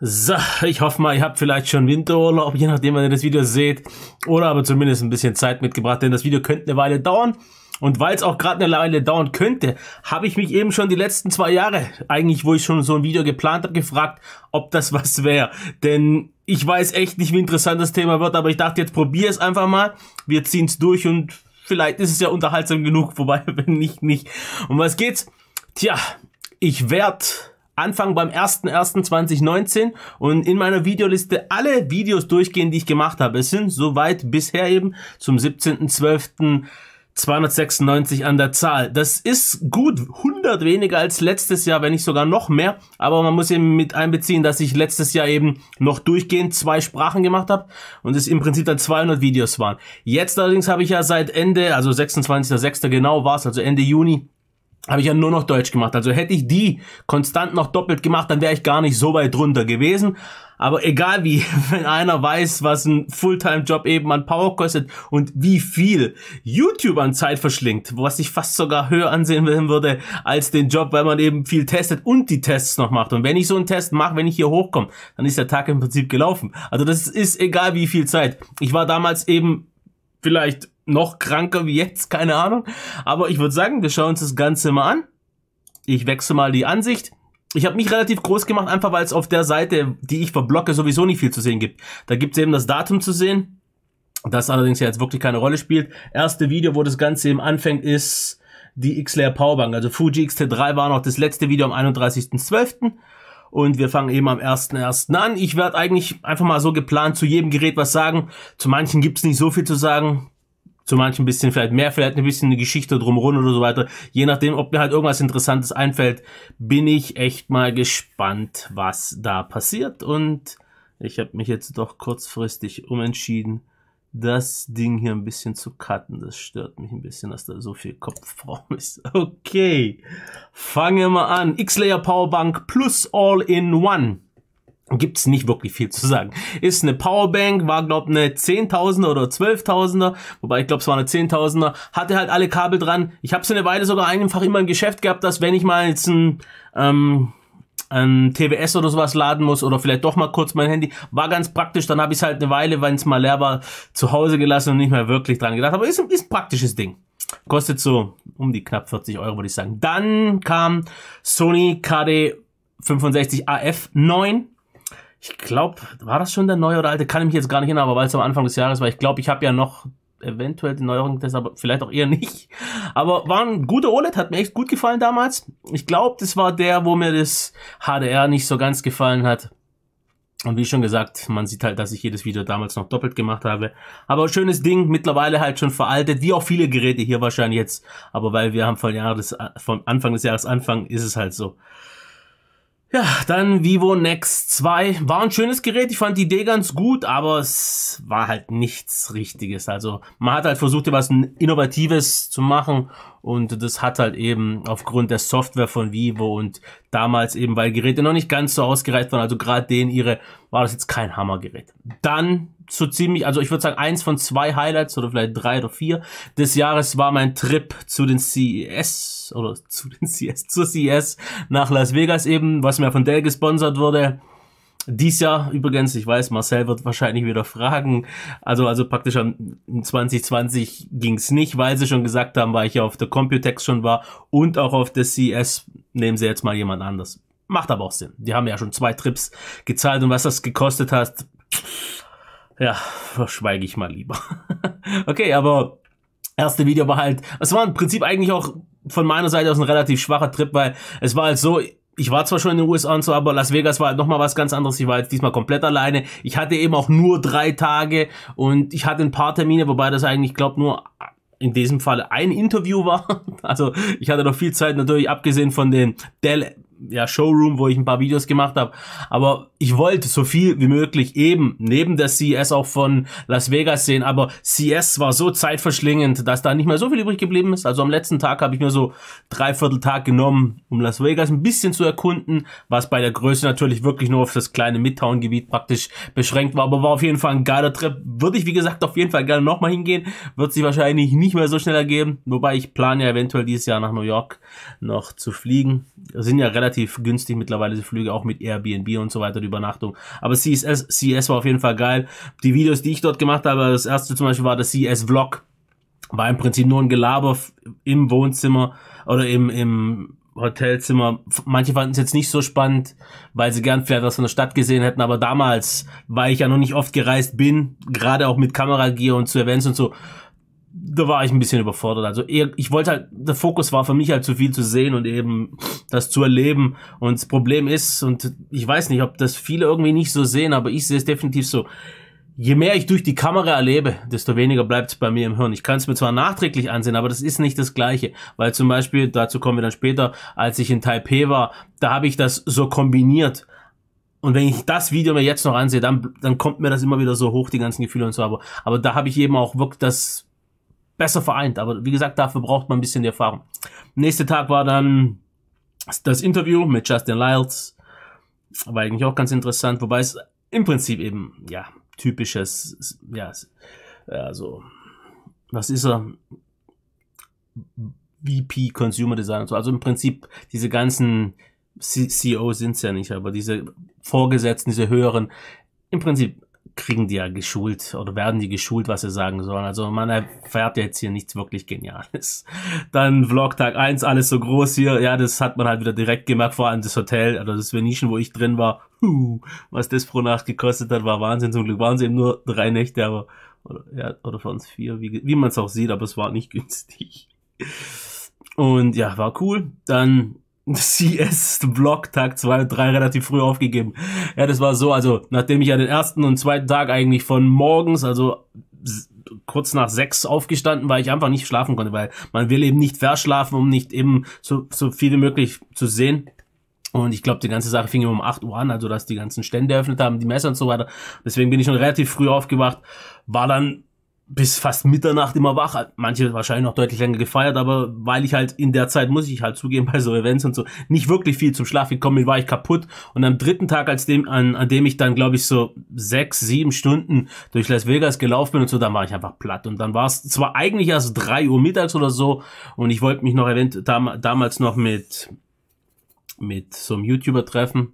So, ich hoffe mal, ihr habt vielleicht schon Winterurlaub, je nachdem, wann ihr das Video seht. Oder aber zumindest ein bisschen Zeit mitgebracht, denn das Video könnte eine Weile dauern. Und weil es auch gerade eine Weile dauern könnte, habe ich mich eben schon die letzten zwei Jahre, eigentlich wo ich schon so ein Video geplant habe, gefragt, ob das was wäre. Denn ich weiß echt nicht, wie interessant das Thema wird, aber ich dachte, jetzt probier es einfach mal. Wir ziehen es durch und vielleicht ist es ja unterhaltsam genug, wobei, wenn nicht, nicht. Um was geht's? Tja, ich werd Anfang beim 01.01.2019 und in meiner Videoliste alle Videos durchgehen, die ich gemacht habe. Es sind soweit bisher eben zum 17.12. 296 an der Zahl. Das ist gut 100 weniger als letztes Jahr, wenn nicht sogar noch mehr. Aber man muss eben mit einbeziehen, dass ich letztes Jahr eben noch durchgehend zwei Sprachen gemacht habe und es im Prinzip dann 200 Videos waren. Jetzt allerdings habe ich ja seit Ende, also 26.06. genau war es, also Ende Juni, habe ich ja nur noch Deutsch gemacht. Also hätte ich die konstant noch doppelt gemacht, dann wäre ich gar nicht so weit drunter gewesen. Aber egal wie, wenn einer weiß, was ein Fulltime-Job eben an Power kostet und wie viel YouTube an Zeit verschlingt, was ich fast sogar höher ansehen würde als den Job, weil man eben viel testet und die Tests noch macht. Und wenn ich so einen Test mache, wenn ich hier hochkomme, dann ist der Tag im Prinzip gelaufen. Also das ist egal wie viel Zeit. Ich war damals eben vielleicht noch kranker wie jetzt, keine Ahnung. Aber ich würde sagen, wir schauen uns das Ganze mal an. Ich wechsle mal die Ansicht. Ich habe mich relativ groß gemacht, einfach weil es auf der Seite, die ich verblocke, sowieso nicht viel zu sehen gibt. Da gibt es eben das Datum zu sehen, das allerdings ja jetzt wirklich keine Rolle spielt. Erste Video, wo das Ganze eben anfängt, ist die X-Layer Powerbank. Also Fuji x t 3 war noch das letzte Video am 31.12. Und wir fangen eben am 1.1. an. Ich werde eigentlich einfach mal so geplant zu jedem Gerät was sagen. Zu manchen gibt es nicht so viel zu sagen zu manchen bisschen vielleicht mehr, vielleicht ein bisschen eine Geschichte drumherum oder so weiter. Je nachdem, ob mir halt irgendwas Interessantes einfällt, bin ich echt mal gespannt, was da passiert. Und ich habe mich jetzt doch kurzfristig umentschieden, das Ding hier ein bisschen zu cutten. Das stört mich ein bisschen, dass da so viel Kopfraum ist. Okay, fangen wir mal an. X-Layer Powerbank plus All-in-One gibt's nicht wirklich viel zu sagen. Ist eine Powerbank, war glaube eine 10.000er oder 12.000er, wobei ich glaube es war eine 10.000er, hatte halt alle Kabel dran. Ich habe sie eine Weile sogar einfach immer im Geschäft gehabt, dass wenn ich mal jetzt ein, ähm, ein TWS oder sowas laden muss oder vielleicht doch mal kurz mein Handy, war ganz praktisch, dann habe ich es halt eine Weile, wenn es mal leer war, zu Hause gelassen und nicht mehr wirklich dran gedacht, aber ist, ist ein praktisches Ding. Kostet so um die knapp 40 Euro, würde ich sagen. Dann kam Sony KD 65 AF 9 ich glaube, war das schon der neue oder alte? Kann ich mich jetzt gar nicht erinnern, aber weil es am Anfang des Jahres war, ich glaube, ich habe ja noch eventuell die Neuerung des, aber vielleicht auch eher nicht. Aber war ein guter OLED, hat mir echt gut gefallen damals. Ich glaube, das war der, wo mir das HDR nicht so ganz gefallen hat. Und wie schon gesagt, man sieht halt, dass ich jedes Video damals noch doppelt gemacht habe. Aber schönes Ding, mittlerweile halt schon veraltet, wie auch viele Geräte hier wahrscheinlich jetzt. Aber weil wir haben von, Jahres, von Anfang des Jahres Anfang, ist es halt so. Ja, dann Vivo Nex 2. War ein schönes Gerät. Ich fand die Idee ganz gut, aber es war halt nichts Richtiges. Also man hat halt versucht, was Innovatives zu machen und das hat halt eben aufgrund der Software von Vivo und damals eben, weil Geräte noch nicht ganz so ausgereift waren, also gerade den ihre, war das jetzt kein Hammergerät. Dann so ziemlich, also ich würde sagen, eins von zwei Highlights oder vielleicht drei oder vier des Jahres war mein Trip zu den CES oder zu den CES, zur CES nach Las Vegas eben, was mir von Dell gesponsert wurde. Dies Jahr übrigens, ich weiß, Marcel wird wahrscheinlich wieder fragen. Also, also praktisch am 2020 ging's nicht, weil sie schon gesagt haben, weil ich ja auf der Computex schon war und auch auf der CES nehmen sie jetzt mal jemand anders. Macht aber auch Sinn. Die haben ja schon zwei Trips gezahlt und was das gekostet hat, ja, verschweige ich mal lieber. okay, aber erste Video war halt, es war im Prinzip eigentlich auch von meiner Seite aus ein relativ schwacher Trip, weil es war halt so, ich war zwar schon in den USA und so, aber Las Vegas war halt nochmal was ganz anderes. Ich war jetzt diesmal komplett alleine. Ich hatte eben auch nur drei Tage und ich hatte ein paar Termine, wobei das eigentlich, ich glaube, nur in diesem Fall ein Interview war. Also ich hatte noch viel Zeit natürlich, abgesehen von den Dell ja, Showroom, wo ich ein paar Videos gemacht habe. Aber ich wollte so viel wie möglich eben neben der CES auch von Las Vegas sehen. Aber CES war so zeitverschlingend, dass da nicht mehr so viel übrig geblieben ist. Also am letzten Tag habe ich mir so dreiviertel Tag genommen, um Las Vegas ein bisschen zu erkunden, was bei der Größe natürlich wirklich nur auf das kleine Midtown-Gebiet praktisch beschränkt war. Aber war auf jeden Fall ein geiler Trip. Würde ich, wie gesagt, auf jeden Fall gerne nochmal hingehen. Wird sich wahrscheinlich nicht mehr so schnell ergeben. Wobei ich plane ja eventuell dieses Jahr nach New York noch zu fliegen. Das sind ja relativ relativ günstig mittlerweile, die Flüge, auch mit Airbnb und so weiter, die Übernachtung. Aber CSS, CES war auf jeden Fall geil. Die Videos, die ich dort gemacht habe, das erste zum Beispiel war der CES-Vlog. War im Prinzip nur ein Gelaber im Wohnzimmer oder im, im Hotelzimmer. Manche fanden es jetzt nicht so spannend, weil sie gern vielleicht was von der Stadt gesehen hätten, aber damals, weil ich ja noch nicht oft gereist bin, gerade auch mit Kameragear und zu Events und so, da war ich ein bisschen überfordert. Also eher, ich wollte halt, der Fokus war für mich halt zu viel zu sehen und eben das zu erleben. Und das Problem ist, und ich weiß nicht, ob das viele irgendwie nicht so sehen, aber ich sehe es definitiv so. Je mehr ich durch die Kamera erlebe, desto weniger bleibt es bei mir im Hirn. Ich kann es mir zwar nachträglich ansehen, aber das ist nicht das Gleiche. Weil zum Beispiel, dazu kommen wir dann später, als ich in Taipei war, da habe ich das so kombiniert. Und wenn ich das Video mir jetzt noch ansehe, dann, dann kommt mir das immer wieder so hoch, die ganzen Gefühle und so. Aber, aber da habe ich eben auch wirklich das besser vereint. Aber wie gesagt, dafür braucht man ein bisschen die Erfahrung. Nächster Tag war dann das Interview mit Justin Lyles. War eigentlich auch ganz interessant, wobei es im Prinzip eben, ja, typisches, ja, also, was ist er? VP Consumer Design und so. Also im Prinzip diese ganzen CEOs sind es ja nicht, aber diese Vorgesetzten, diese höheren, im Prinzip kriegen die ja geschult oder werden die geschult, was sie sagen sollen. Also man erfährt jetzt hier nichts wirklich Geniales. Dann Vlog Tag 1, alles so groß hier. Ja, das hat man halt wieder direkt gemerkt, vor allem das Hotel oder das Venetian, wo ich drin war. Huh, was das pro Nacht gekostet hat, war Wahnsinn. Zum Glück waren sie eben nur drei Nächte, aber oder, ja, oder für uns vier, wie, wie man es auch sieht, aber es war nicht günstig. Und ja, war cool. Dann CS-Vlog Tag 2 und 3 relativ früh aufgegeben. Ja, das war so, also nachdem ich ja den ersten und zweiten Tag eigentlich von morgens, also kurz nach sechs aufgestanden, weil ich einfach nicht schlafen konnte, weil man will eben nicht verschlafen, um nicht eben so, so viel wie möglich zu sehen. Und ich glaube, die ganze Sache fing um 8 Uhr an, also dass die ganzen Stände eröffnet haben, die Messer und so weiter. Deswegen bin ich schon relativ früh aufgewacht, war dann bis fast Mitternacht immer wach. Manche wahrscheinlich noch deutlich länger gefeiert, aber weil ich halt in der Zeit, muss ich halt zugeben, bei so Events und so, nicht wirklich viel zum Schlaf gekommen bin, war ich kaputt. Und am dritten Tag, als dem, an, an dem ich dann, glaube ich, so sechs, sieben Stunden durch Las Vegas gelaufen bin und so, dann war ich einfach platt. Und dann war es zwar eigentlich erst drei Uhr mittags oder so und ich wollte mich noch event dam damals noch mit, mit so einem YouTuber treffen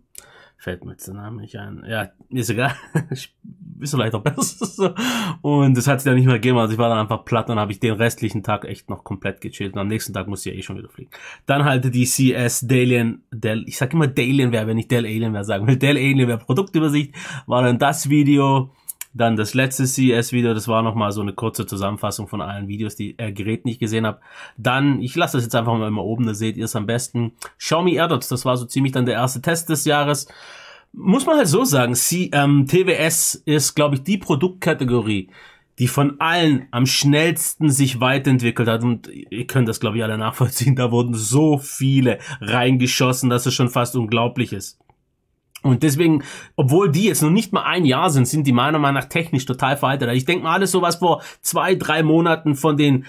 Fällt mir jetzt der Name nicht ein. Ja, mir ist egal. Ich, ist vielleicht auch besser. Und das hat sich dann nicht mehr gegeben. Also ich war dann einfach platt und habe ich den restlichen Tag echt noch komplett gechillt. Und am nächsten Tag musste ich ja eh schon wieder fliegen. Dann halt die CS Dalian, Del, ich sag immer Dalian, wer, wenn ich Dell Alien wer sagen will. Dell Alien, wer Produktübersicht, war dann das Video dann das letzte CES-Video, das war nochmal so eine kurze Zusammenfassung von allen Videos, die er äh, Gerät nicht gesehen habe. Dann, ich lasse das jetzt einfach mal immer oben, da seht ihr es am besten. Xiaomi AirDots, das war so ziemlich dann der erste Test des Jahres. Muss man halt so sagen, C, ähm, TWS ist, glaube ich, die Produktkategorie, die von allen am schnellsten sich weiterentwickelt hat. Und ihr könnt das, glaube ich, alle nachvollziehen. Da wurden so viele reingeschossen, dass es schon fast unglaublich ist. Und deswegen, obwohl die jetzt noch nicht mal ein Jahr sind, sind die meiner Meinung nach technisch total veraltet. Ich denke mal, alles so, was vor zwei, drei Monaten von den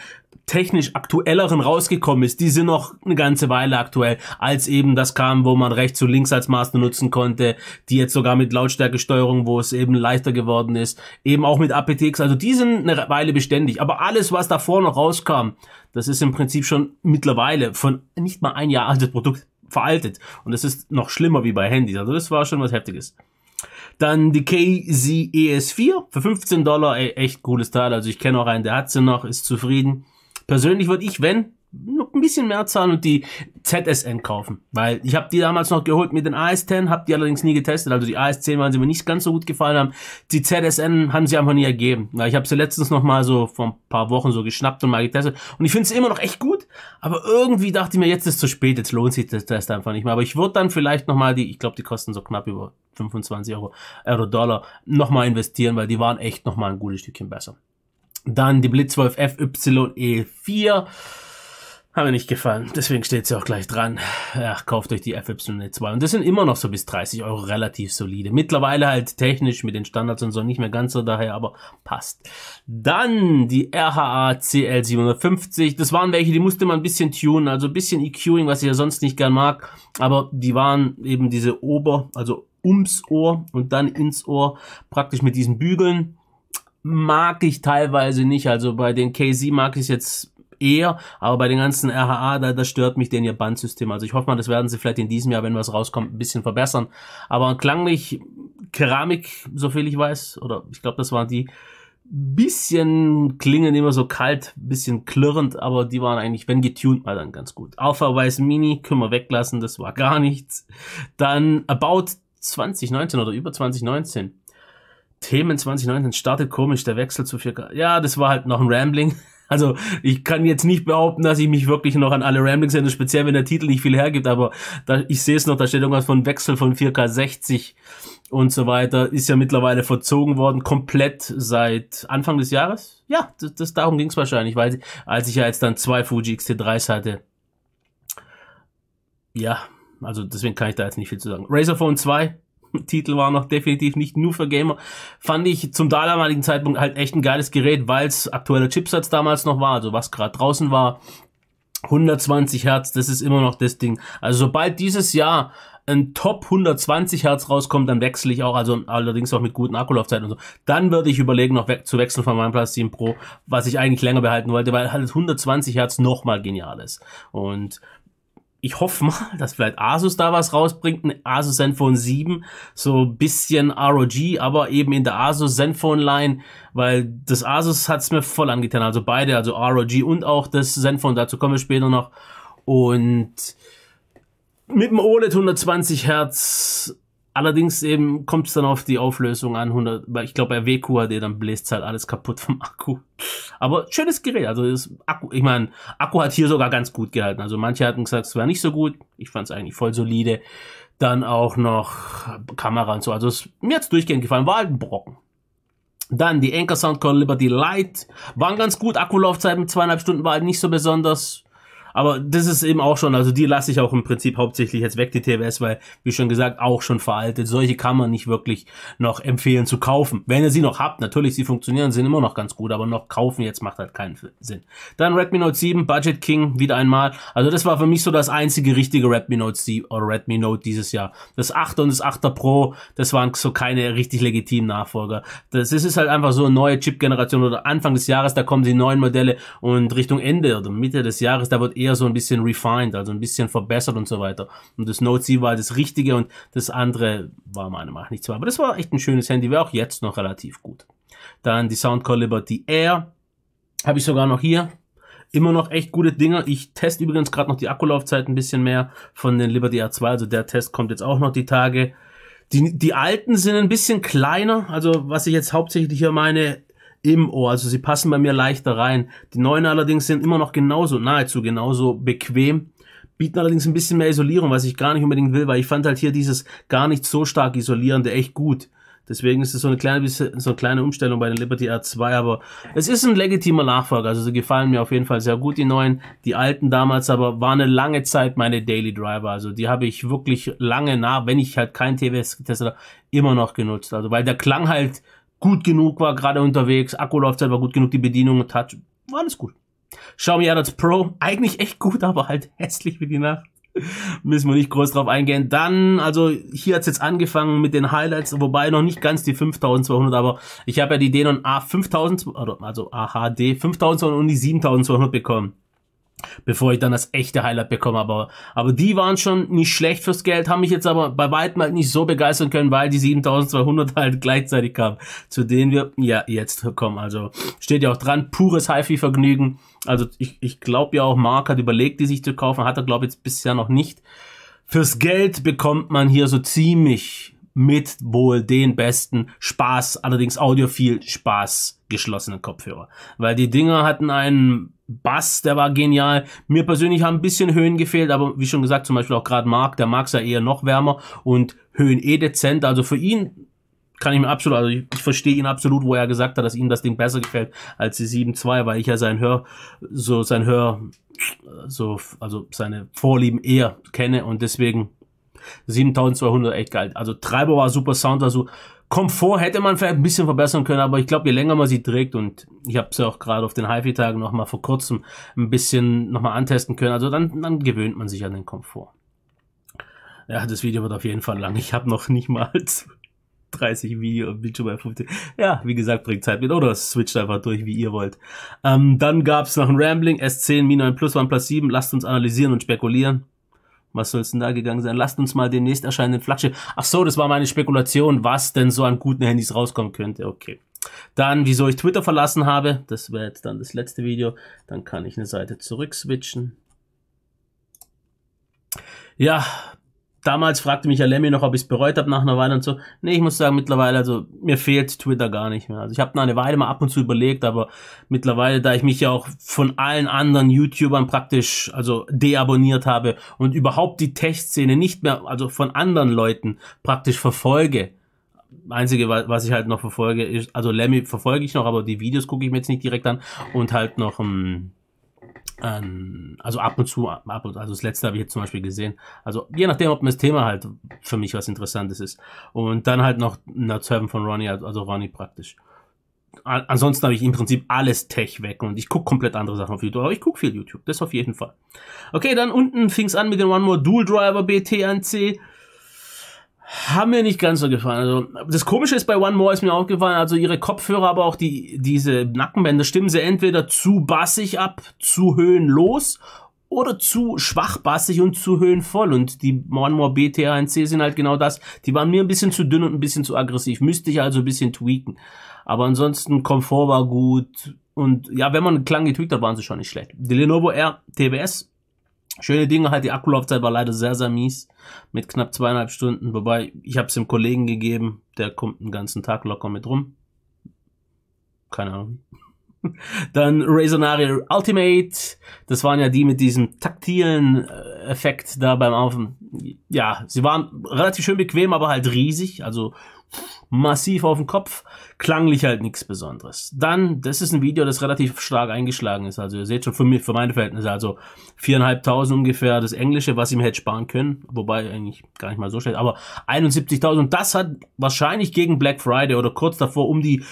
technisch aktuelleren rausgekommen ist, die sind noch eine ganze Weile aktuell, als eben das kam, wo man rechts und links als Master nutzen konnte, die jetzt sogar mit Lautstärkesteuerung, wo es eben leichter geworden ist, eben auch mit APTX, also die sind eine Weile beständig, aber alles, was davor noch rauskam, das ist im Prinzip schon mittlerweile von nicht mal ein Jahr altes Produkt veraltet. Und es ist noch schlimmer wie bei Handys. Also das war schon was Heftiges. Dann die KZES4 für 15 Dollar, e, echt cooles Teil. Also ich kenne auch einen, der hat sie noch, ist zufrieden. Persönlich würde ich, wenn, noch ein bisschen mehr zahlen und die ZSN kaufen. Weil ich habe die damals noch geholt mit den AS10, habe die allerdings nie getestet. Also die AS10 waren sie mir nicht ganz so gut gefallen haben. Die ZSN haben sie einfach nie ergeben. Ich habe sie letztens noch mal so vor ein paar Wochen so geschnappt und mal getestet. Und ich finde sie immer noch echt gut. Aber irgendwie dachte ich mir, jetzt ist zu spät, jetzt lohnt sich das Test einfach nicht mehr. Aber ich würde dann vielleicht noch mal die, ich glaube, die kosten so knapp über 25 Euro, Euro Dollar, noch mal investieren, weil die waren echt noch mal ein gutes Stückchen besser. Dann die Blitz 12 FYE4 hat mir nicht gefallen. Deswegen steht sie auch gleich dran. Ach, kauft euch die FY2. Und das sind immer noch so bis 30 Euro relativ solide. Mittlerweile halt technisch mit den Standards und so nicht mehr ganz so daher, aber passt. Dann die RHA CL750. Das waren welche, die musste man ein bisschen tunen. Also ein bisschen EQing, was ich ja sonst nicht gern mag. Aber die waren eben diese Ober, also ums Ohr und dann ins Ohr. Praktisch mit diesen Bügeln mag ich teilweise nicht. Also bei den KZ mag ich es jetzt eher, aber bei den ganzen RHA, da, da stört mich denn ihr Bandsystem. Also ich hoffe mal, das werden sie vielleicht in diesem Jahr, wenn was rauskommt, ein bisschen verbessern. Aber klanglich, Keramik, soviel ich weiß, oder ich glaube, das waren die, bisschen klingen immer so kalt, bisschen klirrend, aber die waren eigentlich, wenn getuned, mal dann ganz gut. Alpha Weiß Mini können wir weglassen, das war gar nichts. Dann About 2019 oder über 2019. Themen 2019 startet komisch, der Wechsel zu 4K. Ja, das war halt noch ein Rambling. Also ich kann jetzt nicht behaupten, dass ich mich wirklich noch an alle Ramblings erinnere, speziell wenn der Titel nicht viel hergibt, aber da, ich sehe es noch, da steht irgendwas von Wechsel von 4K 60 und so weiter, ist ja mittlerweile verzogen worden, komplett seit Anfang des Jahres. Ja, das, das darum ging es wahrscheinlich, weil als ich ja jetzt dann zwei Fuji XT3s hatte, ja, also deswegen kann ich da jetzt nicht viel zu sagen. Razer Phone 2, Titel war noch definitiv nicht nur für Gamer, fand ich zum damaligen Zeitpunkt halt echt ein geiles Gerät, weil es aktuelle Chipsatz damals noch war, also was gerade draußen war. 120 Hertz, das ist immer noch das Ding. Also sobald dieses Jahr ein Top 120 Hertz rauskommt, dann wechsle ich auch, also allerdings auch mit guten Akkulaufzeiten und so. Dann würde ich überlegen, noch we zu wechseln von meinem Plus 7 Pro, was ich eigentlich länger behalten wollte, weil halt 120 Hertz nochmal genial ist. Und ich hoffe mal, dass vielleicht Asus da was rausbringt, ein Asus Zenfone 7, so bisschen ROG, aber eben in der Asus Zenfone Line, weil das Asus hat's mir voll angetan, also beide, also ROG und auch das Zenfone, dazu kommen wir später noch. Und mit dem OLED 120 Hertz Allerdings eben kommt es dann auf die Auflösung an, 100, weil ich glaube bei WQAD dann bläst halt alles kaputt vom Akku. Aber schönes Gerät, also das Akku, ich meine, Akku hat hier sogar ganz gut gehalten. Also manche hatten gesagt, es war nicht so gut, ich fand es eigentlich voll solide. Dann auch noch Kamera und so, also es, mir hat's durchgehend gefallen, war halt ein Brocken. Dann die Anchor Sound Call Liberty Light. waren ganz gut, Akkulaufzeit mit zweieinhalb Stunden war halt nicht so besonders aber das ist eben auch schon, also die lasse ich auch im Prinzip hauptsächlich jetzt weg, die TWS, weil, wie schon gesagt, auch schon veraltet. Solche kann man nicht wirklich noch empfehlen zu kaufen. Wenn ihr sie noch habt, natürlich, sie funktionieren, sind immer noch ganz gut, aber noch kaufen jetzt macht halt keinen Sinn. Dann Redmi Note 7, Budget King, wieder einmal. Also das war für mich so das einzige richtige Redmi Note 7 oder Redmi Note dieses Jahr. Das 8 und das 8er Pro, das waren so keine richtig legitimen Nachfolger. Das ist halt einfach so eine neue Chip-Generation oder Anfang des Jahres, da kommen die neuen Modelle und Richtung Ende oder Mitte des Jahres, da wird eher so ein bisschen refined, also ein bisschen verbessert und so weiter. Und das Note 7 war das Richtige und das andere war meiner Meinung nach so. Aber das war echt ein schönes Handy, wäre auch jetzt noch relativ gut. Dann die Soundcore Liberty Air. Habe ich sogar noch hier. Immer noch echt gute Dinger. Ich teste übrigens gerade noch die Akkulaufzeit ein bisschen mehr von den Liberty R2. Also der Test kommt jetzt auch noch die Tage. Die, die alten sind ein bisschen kleiner. Also was ich jetzt hauptsächlich hier meine, im Ohr. Also sie passen bei mir leichter rein. Die neuen allerdings sind immer noch genauso, nahezu genauso bequem bieten allerdings ein bisschen mehr Isolierung, was ich gar nicht unbedingt will, weil ich fand halt hier dieses gar nicht so stark isolierende echt gut. Deswegen ist es so eine kleine so eine kleine Umstellung bei den Liberty R2, aber es ist ein legitimer Nachfolger. Also sie gefallen mir auf jeden Fall sehr gut die neuen, die alten damals, aber waren eine lange Zeit meine Daily Driver. Also die habe ich wirklich lange nach, wenn ich halt kein TWS getestet habe, immer noch genutzt. Also weil der Klang halt gut genug, war gerade unterwegs, Akkulaufzeit war gut genug, die Bedienung und Touch, war alles gut. Xiaomi AirDots Pro, eigentlich echt gut, aber halt hässlich wie die Nacht. Müssen wir nicht groß drauf eingehen. Dann, also hier hat's jetzt angefangen mit den Highlights, wobei noch nicht ganz die 5200, aber ich habe ja die Denon A5000, also AHD 5200 und die 7200 bekommen bevor ich dann das echte Highlight bekomme. Aber, aber die waren schon nicht schlecht fürs Geld, haben mich jetzt aber bei weitem halt nicht so begeistern können, weil die 7200 halt gleichzeitig kamen, zu denen wir ja jetzt kommen. Also steht ja auch dran, pures HiFi-Vergnügen. Also ich, ich glaube ja auch, Mark hat überlegt, die sich zu kaufen, hat er glaube ich jetzt bisher noch nicht. Fürs Geld bekommt man hier so ziemlich mit wohl den besten Spaß, allerdings audiophil Spaß geschlossenen Kopfhörer. Weil die Dinger hatten einen Bass, der war genial. Mir persönlich haben ein bisschen Höhen gefehlt, aber wie schon gesagt, zum Beispiel auch gerade Marc, der mag es ja eher noch wärmer und Höhen eh dezent. Also für ihn kann ich mir absolut, also ich, ich verstehe ihn absolut, wo er gesagt hat, dass ihm das Ding besser gefällt als die 7.2, weil ich ja sein Hör, so sein Hör, so, also seine Vorlieben eher kenne und deswegen 7200 echt geil. Also Treiber war super, Sound war so Komfort hätte man vielleicht ein bisschen verbessern können, aber ich glaube, je länger man sie trägt und ich habe sie ja auch gerade auf den HIFI-Tagen nochmal vor kurzem ein bisschen nochmal antesten können, also dann, dann gewöhnt man sich an den Komfort. Ja, das Video wird auf jeden Fall lang. Ich habe noch nicht mal 30 Video schon bei 15. Ja, wie gesagt, bringt Zeit mit. Oder switcht einfach durch, wie ihr wollt. Ähm, dann gab's noch ein Rambling S10 Mi 9 Plus OnePlus 7. Lasst uns analysieren und spekulieren. Was soll es denn da gegangen sein? Lasst uns mal demnächst erscheinenden Flaggschiff. Ach so, das war meine Spekulation, was denn so an guten Handys rauskommen könnte. Okay. Dann, wieso ich Twitter verlassen habe. Das wäre jetzt dann das letzte Video. Dann kann ich eine Seite zurück switchen. Ja, damals fragte mich ja Lemmy noch, ob ich es bereut habe nach einer Weile und so. Nee, ich muss sagen, mittlerweile, also mir fehlt Twitter gar nicht mehr. Also ich habe nach einer Weile mal ab und zu überlegt, aber mittlerweile, da ich mich ja auch von allen anderen YouTubern praktisch, also deabonniert habe und überhaupt die Tech-Szene nicht mehr, also von anderen Leuten praktisch verfolge, einzige, was ich halt noch verfolge, ist, also Lemmy verfolge ich noch, aber die Videos gucke ich mir jetzt nicht direkt an und halt noch, Hm, ähm, also ab und zu, ab und also das letzte habe ich jetzt zum Beispiel gesehen. Also je nachdem, ob das Thema halt für mich was Interessantes ist. Und dann halt noch Nerd 7 von Ronnie, also Ronnie praktisch. ansonsten habe ich im Prinzip alles Tech weg und ich gucke komplett andere Sachen auf YouTube. Aber ich gucke viel YouTube, das auf jeden Fall. Okay, dann unten fing es an mit dem One More Dual Driver BTNC haben mir nicht ganz so gefallen. Also das Komische ist bei One More ist mir aufgefallen, also ihre Kopfhörer, aber auch die diese Nackenbänder stimmen sie entweder zu bassig ab, zu höhenlos oder zu schwach bassig und zu höhenvoll. Und die One More BTR1C sind halt genau das. Die waren mir ein bisschen zu dünn und ein bisschen zu aggressiv. Müsste ich also ein bisschen tweaken. Aber ansonsten Komfort war gut. Und ja, wenn man einen Klang getweakt hat, waren sie schon nicht schlecht. Die Lenovo R TBS Schöne Dinge, halt die Akkulaufzeit war leider sehr, sehr mies mit knapp zweieinhalb Stunden. Wobei, ich habe es dem Kollegen gegeben, der kommt den ganzen Tag locker mit rum. Keine Ahnung. Dann Razonaria Ultimate. Das waren ja die mit diesem taktilen äh, Effekt da beim Auf. Ja, sie waren relativ schön bequem, aber halt riesig. Also massiv auf den Kopf, klanglich halt nichts Besonderes. Dann, das ist ein Video, das relativ stark eingeschlagen ist, also ihr seht schon für, mich, für meine Verhältnisse, also viereinhalbtausend ungefähr das Englische, was ich mir hätte sparen können, wobei eigentlich gar nicht mal so schlecht, aber 71.000 und das hat wahrscheinlich gegen Black Friday oder kurz davor um die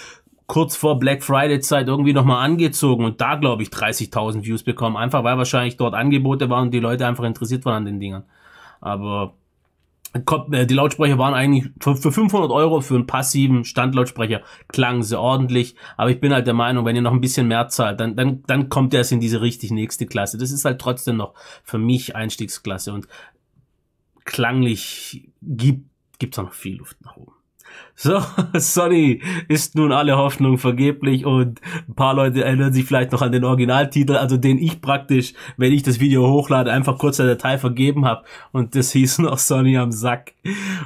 kurz vor Black Friday Zeit irgendwie nochmal angezogen und da glaube ich 30.000 Views bekommen, einfach weil wahrscheinlich dort Angebote waren und die Leute einfach interessiert waren an den Dingern. Aber äh, die Lautsprecher waren eigentlich für, für 500 Euro für einen passiven Standlautsprecher klangen sie ordentlich, aber ich bin halt der Meinung, wenn ihr noch ein bisschen mehr zahlt, dann dann dann kommt erst in diese richtig nächste Klasse. Das ist halt trotzdem noch für mich Einstiegsklasse und klanglich gibt gibt's auch noch viel Luft nach oben. So, Sonny ist nun alle Hoffnung vergeblich und ein paar Leute erinnern sich vielleicht noch an den Originaltitel, also den ich praktisch, wenn ich das Video hochlade, einfach kurz der Datei vergeben habe und das hieß noch Sonny am Sack.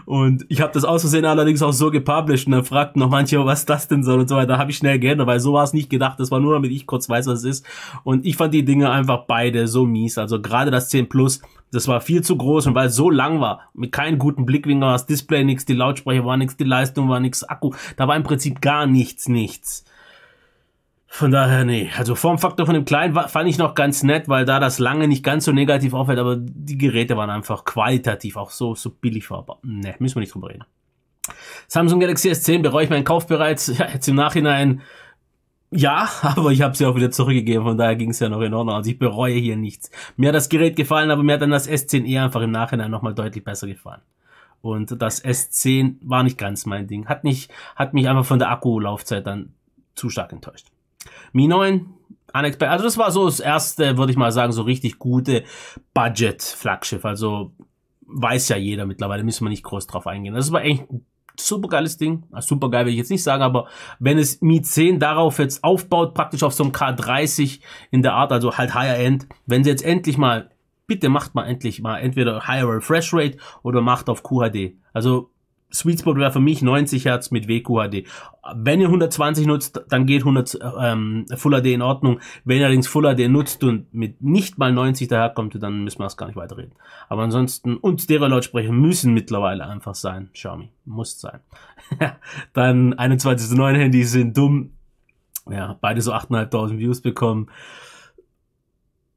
Und ich habe das aus Versehen allerdings auch so gepublished und dann fragten noch manche, was das denn soll und so weiter, habe ich schnell geändert, weil so war es nicht gedacht, das war nur, damit ich kurz weiß, was es ist. Und ich fand die Dinge einfach beide so mies, also gerade das 10 Plus das war viel zu groß und weil es so lang war, mit keinem guten Blickwinkel das Display nichts, die Lautsprecher war nichts, die Leistung war nichts, Akku, da war im Prinzip gar nichts, nichts. Von daher, nee. Also Formfaktor von dem Kleinen fand ich noch ganz nett, weil da das lange nicht ganz so negativ auffällt, aber die Geräte waren einfach qualitativ auch so, so billig war. Aber nee, müssen wir nicht drüber reden. Samsung Galaxy S10 bereue ich meinen Kauf bereits. Ja, jetzt im Nachhinein ja, aber ich habe sie auch wieder zurückgegeben, von daher ging es ja noch in Ordnung. Also ich bereue hier nichts. Mir hat das Gerät gefallen, aber mir hat dann das S10e einfach im Nachhinein nochmal deutlich besser gefallen. Und das S10 war nicht ganz mein Ding. Hat, nicht, hat mich einfach von der Akkulaufzeit dann zu stark enttäuscht. Mi 9, unexpected. Also das war so das erste, würde ich mal sagen, so richtig gute Budget-Flaggschiff. Also weiß ja jeder mittlerweile, müssen wir nicht groß drauf eingehen. Das war echt ein super geiles Ding. Super geil will ich jetzt nicht sagen, aber wenn es Mi 10 darauf jetzt aufbaut, praktisch auf so einem K30 in der Art, also halt Higher End, wenn sie jetzt endlich mal, bitte macht mal endlich mal entweder Higher Refresh Rate oder macht auf QHD. Also Sweet Spot wäre für mich 90 Hertz mit WQHD. Wenn ihr 120 nutzt, dann geht 100 ähm, Full HD in Ordnung. Wenn ihr allerdings Full HD nutzt und mit nicht mal 90 daherkommt, dann müssen wir das gar nicht weiterreden. Aber ansonsten, und Stereo-Lautsprecher müssen mittlerweile einfach sein. Xiaomi, muss sein. dann 21.9 Handys sind dumm. Ja, beide so 8.500 Views bekommen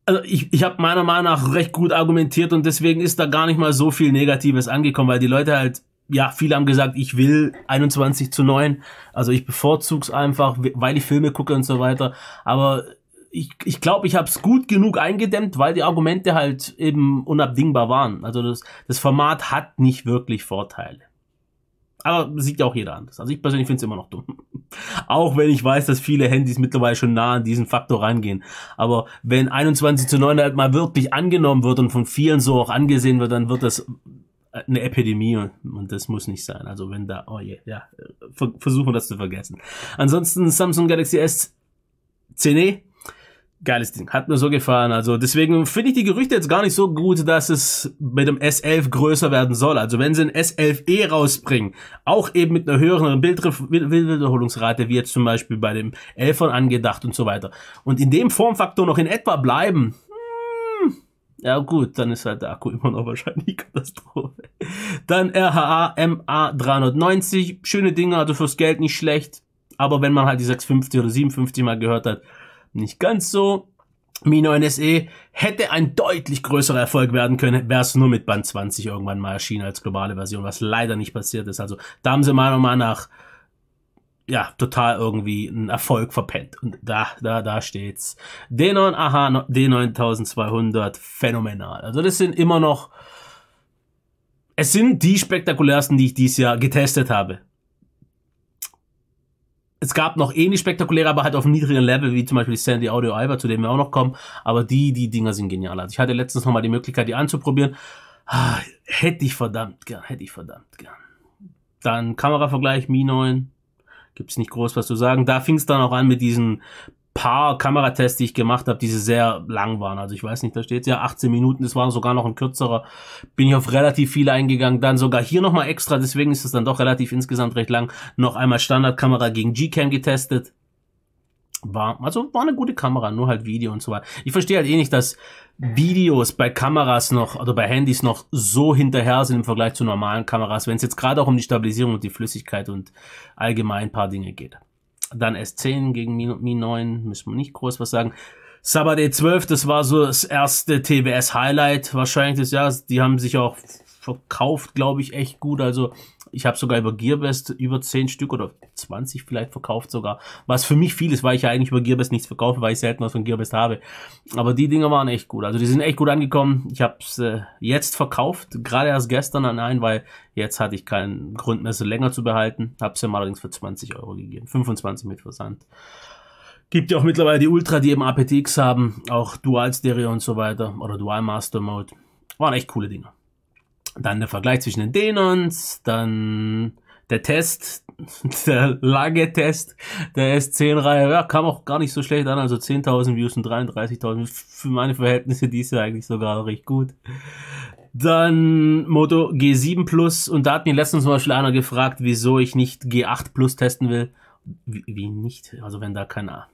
also ich, ich habe meiner Meinung nach recht gut argumentiert und deswegen ist da gar nicht mal so viel Negatives angekommen, weil die Leute halt ja, viele haben gesagt, ich will 21 zu 9. Also ich bevorzug's einfach, weil ich Filme gucke und so weiter. Aber ich glaube, ich, glaub, ich habe es gut genug eingedämmt, weil die Argumente halt eben unabdingbar waren. Also das, das Format hat nicht wirklich Vorteile. Aber sieht ja auch jeder anders. Also ich persönlich finde es immer noch dumm. Auch wenn ich weiß, dass viele Handys mittlerweile schon nah an diesen Faktor rangehen. Aber wenn 21 zu 9 halt mal wirklich angenommen wird und von vielen so auch angesehen wird, dann wird das eine Epidemie und, und, das muss nicht sein. Also wenn da, oh je, yeah, ja, versuchen das zu vergessen. Ansonsten Samsung Galaxy S 10e, geiles Ding, hat mir so gefallen. Also deswegen finde ich die Gerüchte jetzt gar nicht so gut, dass es mit dem S11 größer werden soll. Also wenn sie ein S11e rausbringen, auch eben mit einer höheren Bildwiederholungsrate, wie jetzt zum Beispiel bei dem 11 angedacht und so weiter, und in dem Formfaktor noch in etwa bleiben, ja gut, dann ist halt der Akku immer noch wahrscheinlich Katastrophe. Dann RHA MA390, schöne Dinge, also fürs Geld nicht schlecht, aber wenn man halt die 650 oder 750 mal gehört hat, nicht ganz so. Mi 9 SE hätte ein deutlich größerer Erfolg werden können, wäre es nur mit Band 20 irgendwann mal erschienen als globale Version, was leider nicht passiert ist. Also da haben sie meiner Meinung nach ja, total irgendwie einen Erfolg verpennt. Und da, da, da steht's. D9 AHA, D9200, phänomenal. Also das sind immer noch, es sind die spektakulärsten, die ich dieses Jahr getestet habe. Es gab noch ähnlich eh spektakuläre, aber halt auf niedrigem Level, wie zum Beispiel die Sandy Audio Alba, zu dem wir auch noch kommen. Aber die, die Dinger sind genial. Also ich hatte letztens nochmal die Möglichkeit, die anzuprobieren. Ah, hätte ich verdammt gern, hätte ich verdammt gern. Dann Kameravergleich Mi 9, gibt's nicht groß was zu sagen. Da fing es dann auch an mit diesen paar Kameratests, die ich gemacht habe, die sehr lang waren. Also ich weiß nicht, da steht ja 18 Minuten, das war sogar noch ein kürzerer. Bin ich auf relativ viele eingegangen, dann sogar hier nochmal extra, deswegen ist es dann doch relativ insgesamt recht lang. Noch einmal Standardkamera gegen G-Cam getestet. War, also war eine gute Kamera, nur halt Video und so weiter. Ich verstehe halt eh nicht, dass Videos bei Kameras noch oder bei Handys noch so hinterher sind im Vergleich zu normalen Kameras, wenn es jetzt gerade auch um die Stabilisierung und die Flüssigkeit und allgemein paar Dinge geht. Dann S10 gegen Mi, Mi 9, müssen wir nicht groß was sagen. Sabat E12, das war so das erste TBS Highlight wahrscheinlich des Jahres. Die haben sich auch verkauft, glaube ich, echt gut. Also ich habe sogar über Gearbest über 10 Stück oder 20 vielleicht verkauft sogar. Was für mich viel ist, weil ich ja eigentlich über Gearbest nichts verkaufe, weil ich selten was von Gearbest habe. Aber die Dinger waren echt gut. Also die sind echt gut angekommen. Ich habe es äh, jetzt verkauft, gerade erst gestern an einen, weil jetzt hatte ich keinen Grund mehr, sie länger zu behalten. Habe sie ja allerdings für 20 Euro gegeben. 25 mit Versand. Gibt ja auch mittlerweile die Ultra, die eben APTX haben, auch Dual Stereo und so weiter oder Dual Master Mode. Waren echt coole Dinger. Dann der Vergleich zwischen den Denons, dann der Test, der lange Test der S10-Reihe, ja, kam auch gar nicht so schlecht an, also 10.000 Views und 33.000, für meine Verhältnisse, die ist ja eigentlich sogar recht gut. Dann Moto G7 Plus und da hat mir letztens zum Beispiel einer gefragt, wieso ich nicht G8 Plus testen will. Wie, wie nicht? Also wenn da keiner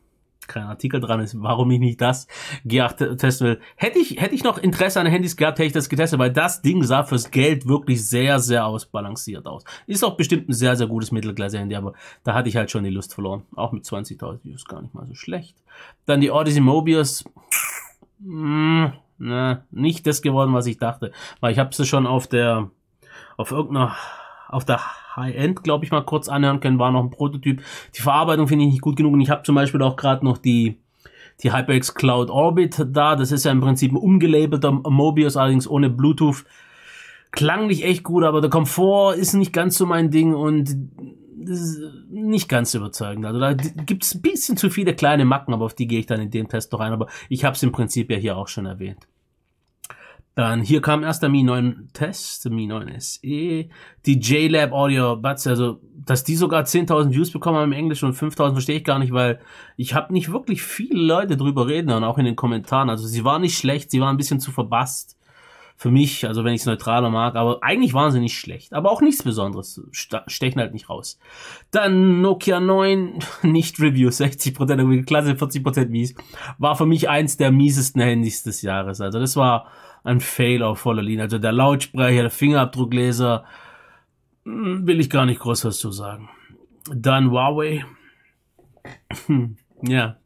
kein Artikel dran ist, warum ich nicht das G8 testen will. Hätte ich, hätte ich noch Interesse an Handys gehabt, hätte ich das getestet, weil das Ding sah fürs Geld wirklich sehr, sehr ausbalanciert aus. Ist auch bestimmt ein sehr, sehr gutes Mittelklasse-Handy, aber da hatte ich halt schon die Lust verloren. Auch mit 20.000 ist gar nicht mal so schlecht. Dann die Odyssey Mobius. Mh, hm, na, ne, nicht das geworden, was ich dachte. Weil ich habe sie schon auf der, auf irgendeiner, auf der High-End, glaube ich, mal kurz anhören können. War noch ein Prototyp. Die Verarbeitung finde ich nicht gut genug und ich habe zum Beispiel auch gerade noch die die HyperX Cloud Orbit da. Das ist ja im Prinzip ein umgelabelter Mobius, allerdings ohne Bluetooth. Klang nicht echt gut, aber der Komfort ist nicht ganz so mein Ding und ist nicht ganz überzeugend. Also da gibt es ein bisschen zu viele kleine Macken, aber auf die gehe ich dann in dem Test noch ein. Aber ich habe es im Prinzip ja hier auch schon erwähnt. Dann hier kam erst der Mi 9 Test, Mi 9 SE, die JLab Audio Buds, also dass die sogar 10.000 Views bekommen haben im Englischen und 5.000 verstehe ich gar nicht, weil ich habe nicht wirklich viele Leute drüber reden und auch in den Kommentaren. Also sie waren nicht schlecht, sie waren ein bisschen zu verbasst für mich, also wenn ich es neutraler mag, aber eigentlich waren sie nicht schlecht, aber auch nichts Besonderes, stechen halt nicht raus. Dann Nokia 9, nicht Review, 60% irgendwie, Klasse, 40% mies, war für mich eins der miesesten Handys des Jahres, also das war ein Fail auf voller Linie. Also der Lautsprecher, der Fingerabdruckleser, hm, will ich gar nicht groß was zu sagen. Dann Huawei. Hm, ja,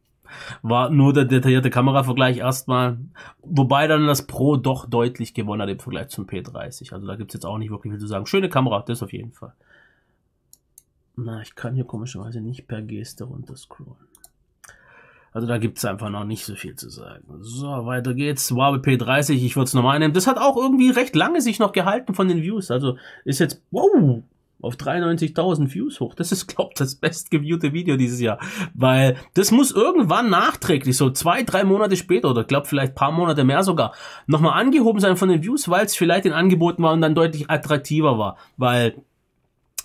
war nur der detaillierte Kameravergleich erstmal. Wobei dann das Pro doch deutlich gewonnen hat im Vergleich zum P30. Also da gibt es jetzt auch nicht wirklich viel zu sagen. Schöne Kamera, das auf jeden Fall. Na, ich kann hier komischerweise nicht per Geste runterscrollen. Also da gibt's einfach noch nicht so viel zu sagen. So, weiter geht's. Huawei P30, ich würde es nochmal nehmen. Das hat auch irgendwie recht lange sich noch gehalten von den Views. Also ist jetzt, wow, auf 93.000 Views hoch. Das ist, glaube ich, das bestgeviewte Video dieses Jahr. Weil das muss irgendwann nachträglich, so zwei, drei Monate später oder glaube vielleicht paar Monate mehr sogar, nochmal angehoben sein von den Views, weil es vielleicht in Angeboten war und dann deutlich attraktiver war. Weil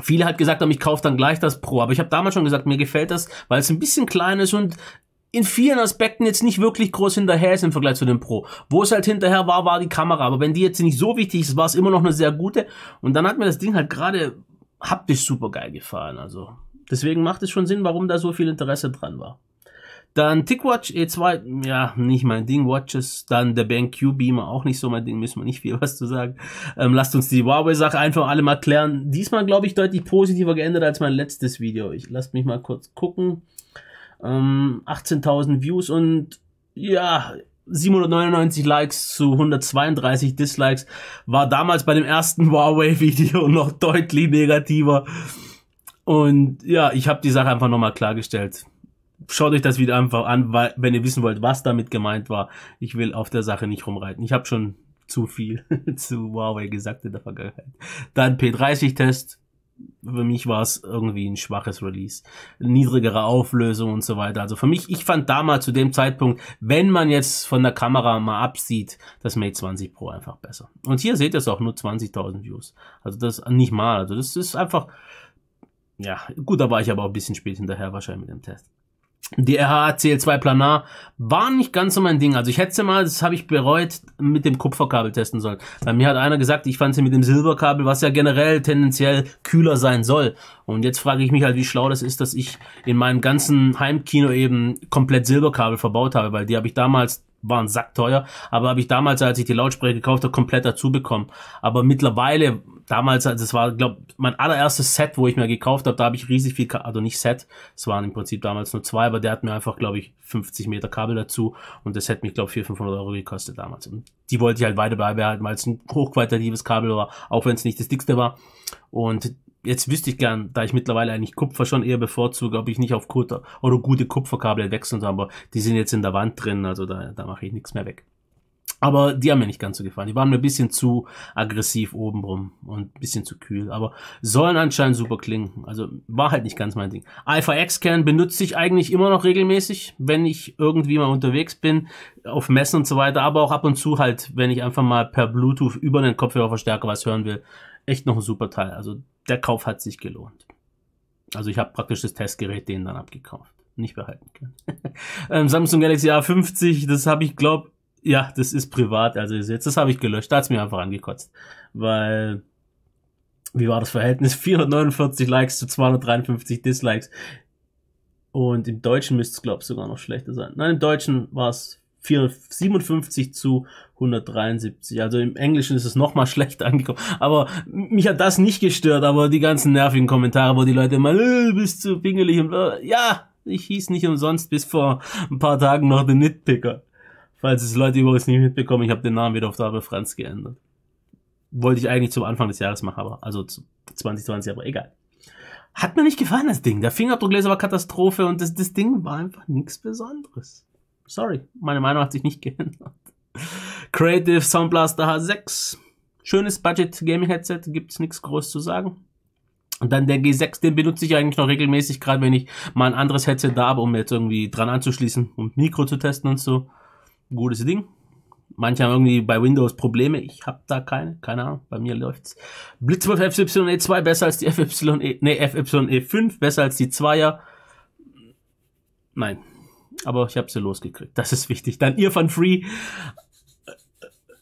viele hat gesagt ich kaufe dann gleich das Pro. Aber ich habe damals schon gesagt, mir gefällt das, weil es ein bisschen klein ist und in vielen Aspekten jetzt nicht wirklich groß hinterher ist im Vergleich zu dem Pro. Wo es halt hinterher war, war die Kamera. Aber wenn die jetzt nicht so wichtig ist, war es immer noch eine sehr gute. Und dann hat mir das Ding halt gerade haptisch super geil gefallen. Also deswegen macht es schon Sinn, warum da so viel Interesse dran war. Dann Tickwatch E2, ja, nicht mein Ding, Watches. Dann der BenQ Beamer, auch nicht so mein Ding, müssen wir nicht viel was zu sagen. Ähm, lasst uns die Huawei-Sache einfach alle mal klären. Diesmal, glaube ich, deutlich positiver geändert als mein letztes Video. Ich lasse mich mal kurz gucken ähm, 18.000 Views und ja, 799 Likes zu 132 Dislikes war damals bei dem ersten Huawei-Video noch deutlich negativer. Und ja, ich habe die Sache einfach nochmal klargestellt. Schaut euch das Video einfach an, weil, wenn ihr wissen wollt, was damit gemeint war. Ich will auf der Sache nicht rumreiten. Ich habe schon zu viel zu Huawei gesagt in der Vergangenheit. Dann P30-Test, für mich war es irgendwie ein schwaches Release. Niedrigere Auflösung und so weiter. Also für mich, ich fand damals zu dem Zeitpunkt, wenn man jetzt von der Kamera mal absieht, das Mate 20 Pro einfach besser. Und hier seht ihr es auch, nur 20.000 Views. Also das nicht mal. Also das ist einfach, ja, gut, da war ich aber auch ein bisschen spät hinterher wahrscheinlich mit dem Test. Die RHCl2 Planar war nicht ganz so mein Ding. Also ich hätte sie mal, das habe ich bereut, mit dem Kupferkabel testen sollen. Bei mir hat einer gesagt, ich fand sie mit dem Silberkabel, was ja generell tendenziell kühler sein soll. Und jetzt frage ich mich halt, wie schlau das ist, dass ich in meinem ganzen Heimkino eben komplett Silberkabel verbaut habe, weil die habe ich damals waren sackteuer, aber habe ich damals, als ich die Lautsprecher gekauft habe, komplett dazu bekommen. Aber mittlerweile, damals, also es war, glaube mein allererstes Set, wo ich mir gekauft habe, da habe ich riesig viel, also nicht Set, es waren im Prinzip damals nur zwei, aber der hat mir einfach, glaube ich, 50 Meter Kabel dazu und das hätte mich, glaube ich, 400, 500 Euro gekostet damals. Und die wollte ich halt weiter beibehalten, weil es ein hochqualitatives Kabel war, auch wenn es nicht das dickste war. Und jetzt wüsste ich gern, da ich mittlerweile eigentlich Kupfer schon eher bevorzuge, ob ich nicht auf Kutter oder gute Kupferkabel wechseln soll, aber die sind jetzt in der Wand drin, also da, da mache ich nichts mehr weg. Aber die haben mir nicht ganz so gefallen. Die waren mir ein bisschen zu aggressiv obenrum und ein bisschen zu kühl. Aber sollen anscheinend super klingen. Also war halt nicht ganz mein Ding. Alpha X-Can benutze ich eigentlich immer noch regelmäßig, wenn ich irgendwie mal unterwegs bin, auf Messen und so weiter. Aber auch ab und zu halt, wenn ich einfach mal per Bluetooth über den Kopfhörerverstärker was hören will. Echt noch ein super Teil. Also der Kauf hat sich gelohnt. Also ich habe praktisch das Testgerät denen dann abgekauft. Nicht behalten können. ähm, Samsung Galaxy A50, das habe ich, glaube ja, das ist privat, also jetzt, das habe ich gelöscht, da hat es mir einfach angekotzt. Weil, wie war das Verhältnis? 449 Likes zu 253 Dislikes. Und im Deutschen müsste es, glaube ich, sogar noch schlechter sein. Nein, im Deutschen war es 457 zu 173. Also im Englischen ist es nochmal schlecht angekommen. Aber mich hat das nicht gestört, aber die ganzen nervigen Kommentare, wo die Leute immer, äh, bist zu pingelig und äh, ja, ich hieß nicht umsonst bis vor ein paar Tagen noch den Nitpicker. Falls es Leute übrigens nicht mitbekommen, ich habe den Namen wieder auf Dabe Franz geändert. Wollte ich eigentlich zum Anfang des Jahres machen, aber also 2020, aber egal. Hat mir nicht gefallen, das Ding. Der Fingerabdruckleser war Katastrophe und das, das Ding war einfach nichts Besonderes. Sorry, meine Meinung hat sich nicht geändert. Creative Soundblaster H6. Schönes Budget Gaming Headset, gibt es nichts groß zu sagen. Und dann der G6, den benutze ich eigentlich noch regelmäßig, gerade wenn ich mal ein anderes Headset da habe, um jetzt irgendwie dran anzuschließen und Mikro zu testen und so. Gutes Ding. Manche haben irgendwie bei Windows Probleme. Ich habe da keine, keine Ahnung. Bei mir läuft's. Blitzwolf FYE2 besser als die FYE, nee, FYE5 besser als die 2er. Nein, aber ich habe sie losgekriegt. Das ist wichtig. Dann Irfan Free.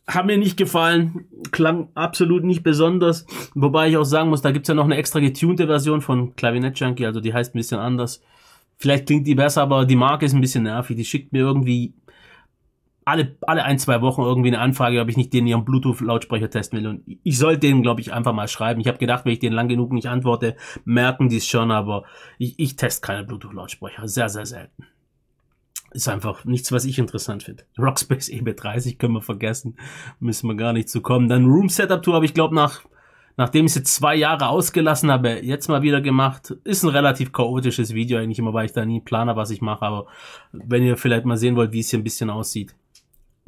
Haben mir nicht gefallen, klang absolut nicht besonders. Wobei ich auch sagen muss, da gibt's ja noch eine extra getunte Version von Clavinet Junkie, also die heißt ein bisschen anders. Vielleicht klingt die besser, aber die Marke ist ein bisschen nervig. Die schickt mir irgendwie alle, alle ein, zwei Wochen irgendwie eine Anfrage, ob ich nicht den ihren Bluetooth-Lautsprecher testen will. Und ich sollte den, glaube ich, einfach mal schreiben. Ich habe gedacht, wenn ich den lang genug nicht antworte, merken die es schon, aber ich, ich teste keine Bluetooth-Lautsprecher. Sehr, sehr selten. Ist einfach nichts, was ich interessant finde. Rockspace EB30 können wir vergessen. Müssen wir gar nicht zu kommen. Dann Room Setup Tour habe ich glaube nach, nachdem ich sie zwei Jahre ausgelassen habe, jetzt mal wieder gemacht. Ist ein relativ chaotisches Video eigentlich immer, weil ich da nie plane, was ich mache. Aber wenn ihr vielleicht mal sehen wollt, wie es hier ein bisschen aussieht,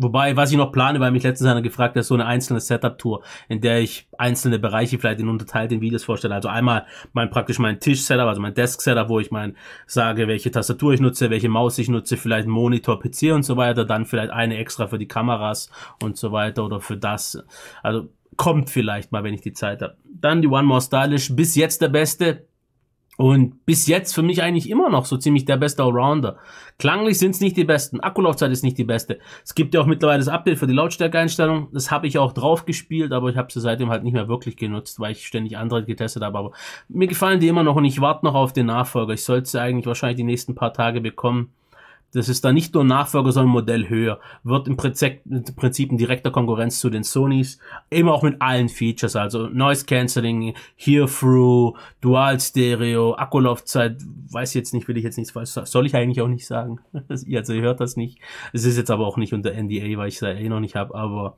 Wobei, was ich noch plane, weil mich letztens einer gefragt hat, so eine einzelne Setup-Tour, in der ich einzelne Bereiche vielleicht in unterteilten Videos vorstelle. Also einmal mein praktisch mein Tisch-Setup, also mein Desk-Setup, wo ich mein sage, welche Tastatur ich nutze, welche Maus ich nutze, vielleicht Monitor, PC und so weiter, dann vielleicht eine extra für die Kameras und so weiter oder für das. Also kommt vielleicht mal, wenn ich die Zeit habe. Dann die One More Stylish, bis jetzt der beste, und bis jetzt für mich eigentlich immer noch so ziemlich der beste Allrounder. Klanglich sind es nicht die besten, Akkulaufzeit ist nicht die beste. Es gibt ja auch mittlerweile das Update für die Lautstärkeeinstellung. Das habe ich auch drauf gespielt, aber ich habe sie seitdem halt nicht mehr wirklich genutzt, weil ich ständig andere getestet habe. Aber mir gefallen die immer noch und ich warte noch auf den Nachfolger. Ich sollte sie eigentlich wahrscheinlich die nächsten paar Tage bekommen das ist dann nicht nur Nachfolger, sondern Modell höher, wird im Prinzip, in direkter Konkurrenz zu den Sonys, immer auch mit allen Features, also Noise Cancelling, Hear Through, Dual Stereo, Akkulaufzeit, weiß jetzt nicht, will ich jetzt nichts falsch sagen, soll ich eigentlich auch nicht sagen, also ihr hört das nicht, es ist jetzt aber auch nicht unter NDA, weil ich es da eh noch nicht habe, aber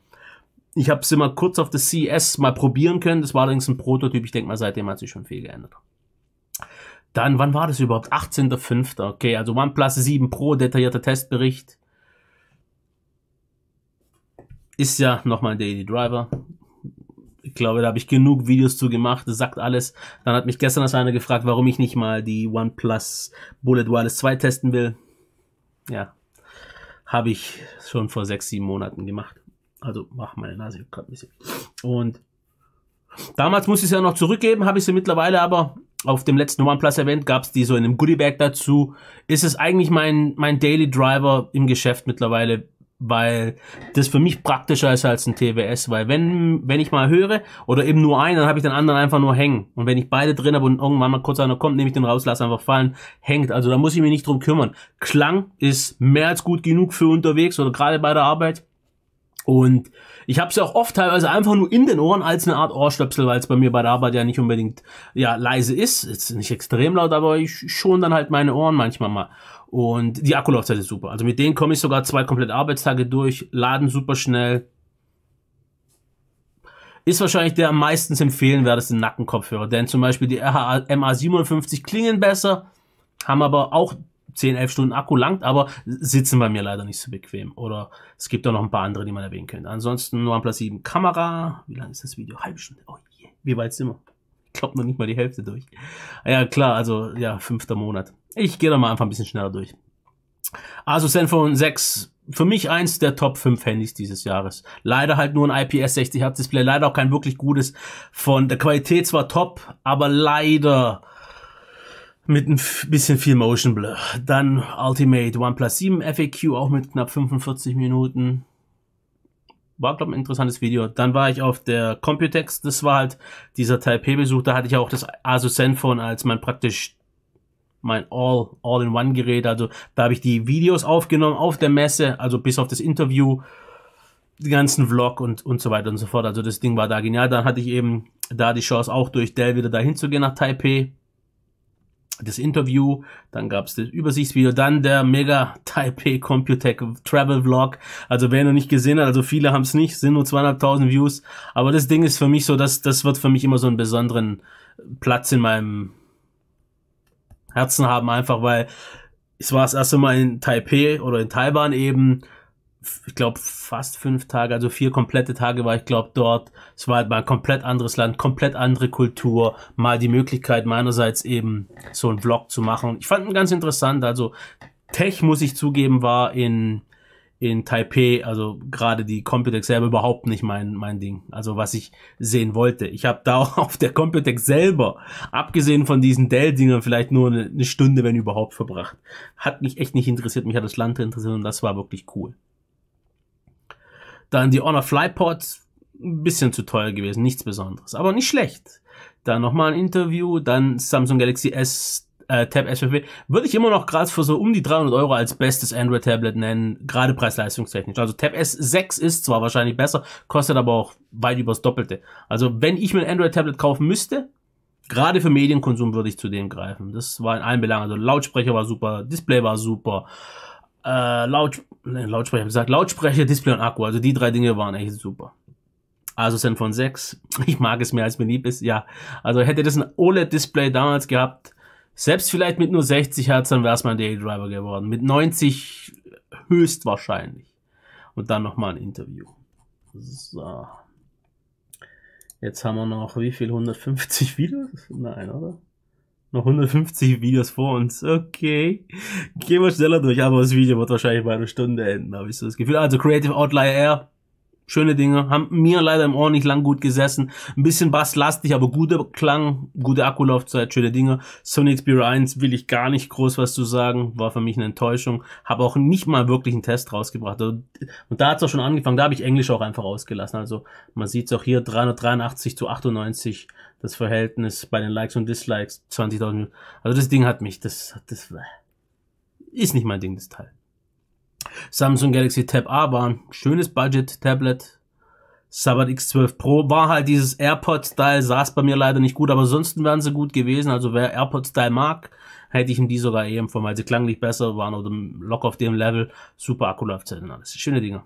ich habe es immer kurz auf das CES mal probieren können, das war allerdings ein Prototyp, ich denke mal, seitdem hat sich schon viel geändert. Dann, wann war das überhaupt? 18.05. Okay, also OnePlus 7 Pro, detaillierter Testbericht. Ist ja nochmal ein Daily Driver. Ich glaube, da habe ich genug Videos zu gemacht. Das sagt alles. Dann hat mich gestern das einer gefragt, warum ich nicht mal die OnePlus Bullet Wireless 2 testen will. Ja, habe ich schon vor 6, 7 Monaten gemacht. Also, mach meine Nase gerade ein bisschen. Und damals muss ich es ja noch zurückgeben, habe ich sie mittlerweile aber auf dem letzten OnePlus Event gab es die so in einem Goodiebag dazu. Ist es eigentlich mein, mein Daily Driver im Geschäft mittlerweile, weil das für mich praktischer ist als ein TWS, weil wenn, wenn ich mal höre oder eben nur einen, dann habe ich den anderen einfach nur hängen. Und wenn ich beide drin habe und irgendwann mal kurz einer kommt, nehme ich den raus, lasse einfach fallen, hängt. Also da muss ich mich nicht drum kümmern. Klang ist mehr als gut genug für unterwegs oder gerade bei der Arbeit. Und ich habe es ja auch oft teilweise einfach nur in den Ohren als eine Art Ohrstöpsel, weil es bei mir bei der Arbeit ja nicht unbedingt ja leise ist, jetzt nicht extrem laut, aber ich schon dann halt meine Ohren manchmal mal. Und die Akkulaufzeit ist super. Also mit denen komme ich sogar zwei komplette Arbeitstage durch, laden super schnell. Ist wahrscheinlich der am meisten empfehlenwerteste Nackenkopfhörer, denn zum Beispiel die RHA MA57 klingen besser, haben aber auch 10, 11 Stunden Akku langt, aber sitzen bei mir leider nicht so bequem. Oder es gibt auch noch ein paar andere, die man erwähnen könnte. Ansonsten nur OnePlus 7 Kamera. Wie lang ist das Video? Halbe Stunde. Oh Yeah. Wie weit sind wir? Ich glaube noch nicht mal die Hälfte durch. Ja, klar, also ja, fünfter Monat. Ich gehe da mal einfach ein bisschen schneller durch. Also Zenfone 6 für mich eins der Top 5 Handys dieses Jahres. Leider halt nur ein IPS 60 Hertz Display, leider auch kein wirklich gutes von der Qualität zwar top, aber leider mit ein bisschen viel Motion Blur. Dann Ultimate OnePlus 7 FAQ auch mit knapp 45 Minuten. War, glaube ich, ein interessantes Video. Dann war ich auf der Computex. Das war halt dieser Taipei-Besuch. Da hatte ich auch das Asus Zenfone als mein praktisch mein All, in one gerät Also da habe ich die Videos aufgenommen auf der Messe, also bis auf das Interview, den ganzen Vlog und, und so weiter und so fort. Also das Ding war da genial. Dann hatte ich eben da die Chance auch durch Dell wieder dahin zu gehen nach Taipei das Interview, dann gab es das Übersichtsvideo, dann der Mega Taipei Computech Travel Vlog. Also wer noch nicht gesehen hat, also viele haben es nicht, sind nur zweieinhalbtausend Views. Aber das Ding ist für mich so, dass das wird für mich immer so einen besonderen Platz in meinem Herzen haben, einfach weil es war das erste Mal in Taipei oder in Taiwan eben ich glaube, fast fünf Tage, also vier komplette Tage war ich, glaube dort. Es war halt mal ein komplett anderes Land, komplett andere Kultur. Mal die Möglichkeit meinerseits eben so einen Vlog zu machen. Ich fand ihn ganz interessant. Also Tech, muss ich zugeben, war in, in Taipei, also gerade die Computex selber überhaupt nicht mein, mein Ding. Also was ich sehen wollte. Ich habe da auch auf der Computex selber, abgesehen von diesen Dell-Dingern, vielleicht nur eine, eine Stunde, wenn überhaupt, verbracht. Hat mich echt nicht interessiert. Mich hat das Land interessiert und das war wirklich cool. Dann die Honor Flypods, ein bisschen zu teuer gewesen, nichts Besonderes, aber nicht schlecht. Dann nochmal ein Interview, dann Samsung Galaxy S äh, Tab S5 würde ich immer noch gerade für so um die 300 Euro als bestes Android-Tablet nennen, gerade preis-leistungstechnisch. Also Tab S6 ist zwar wahrscheinlich besser, kostet aber auch weit übers Doppelte. Also wenn ich mir ein Android-Tablet kaufen müsste, gerade für Medienkonsum würde ich zu dem greifen. Das war in allen Belangen. Also Lautsprecher war super, Display war super, äh, Laut, nee, Lautsprecher, gesagt, Lautsprecher, Display und Akku. Also die drei Dinge waren echt super. Also sind von 6. Ich mag es mehr als mir lieb ist. Ja, also hätte das ein OLED-Display damals gehabt, selbst vielleicht mit nur 60 Hertz, dann wäre es mein Daily Driver geworden. Mit 90 höchstwahrscheinlich. Und dann nochmal ein Interview. So. Jetzt haben wir noch wie viel? 150 Videos? Nein, oder? noch 150 Videos vor uns. Okay. Gehen wir schneller durch, aber das Video wird wahrscheinlich bei einer Stunde enden, habe ich so das Gefühl. Also Creative Outlier R schöne Dinge. Haben mir leider im Ohr nicht lang gut gesessen. Ein bisschen basslastig, aber guter Klang, gute Akkulaufzeit, schöne Dinge. Sony Xperia 1 will ich gar nicht groß was zu sagen. War für mich eine Enttäuschung. Habe auch nicht mal wirklich einen Test rausgebracht. Also, und da hat's auch schon angefangen. Da habe ich Englisch auch einfach ausgelassen. Also man sieht's auch hier 383 zu 98. Das Verhältnis bei den Likes und Dislikes 20.000. Also das Ding hat mich, das, das äh, ist nicht mein Ding, das Teil. Samsung Galaxy Tab A war ein schönes Budget-Tablet. Sabat X12 Pro war halt dieses AirPod-Style, saß bei mir leider nicht gut, aber ansonsten wären sie gut gewesen. Also wer AirPod-Style mag, hätte ich ihm die sogar eh empfohlen, weil sie klanglich besser waren oder locker auf dem Level. Super und alles. Schöne Dinger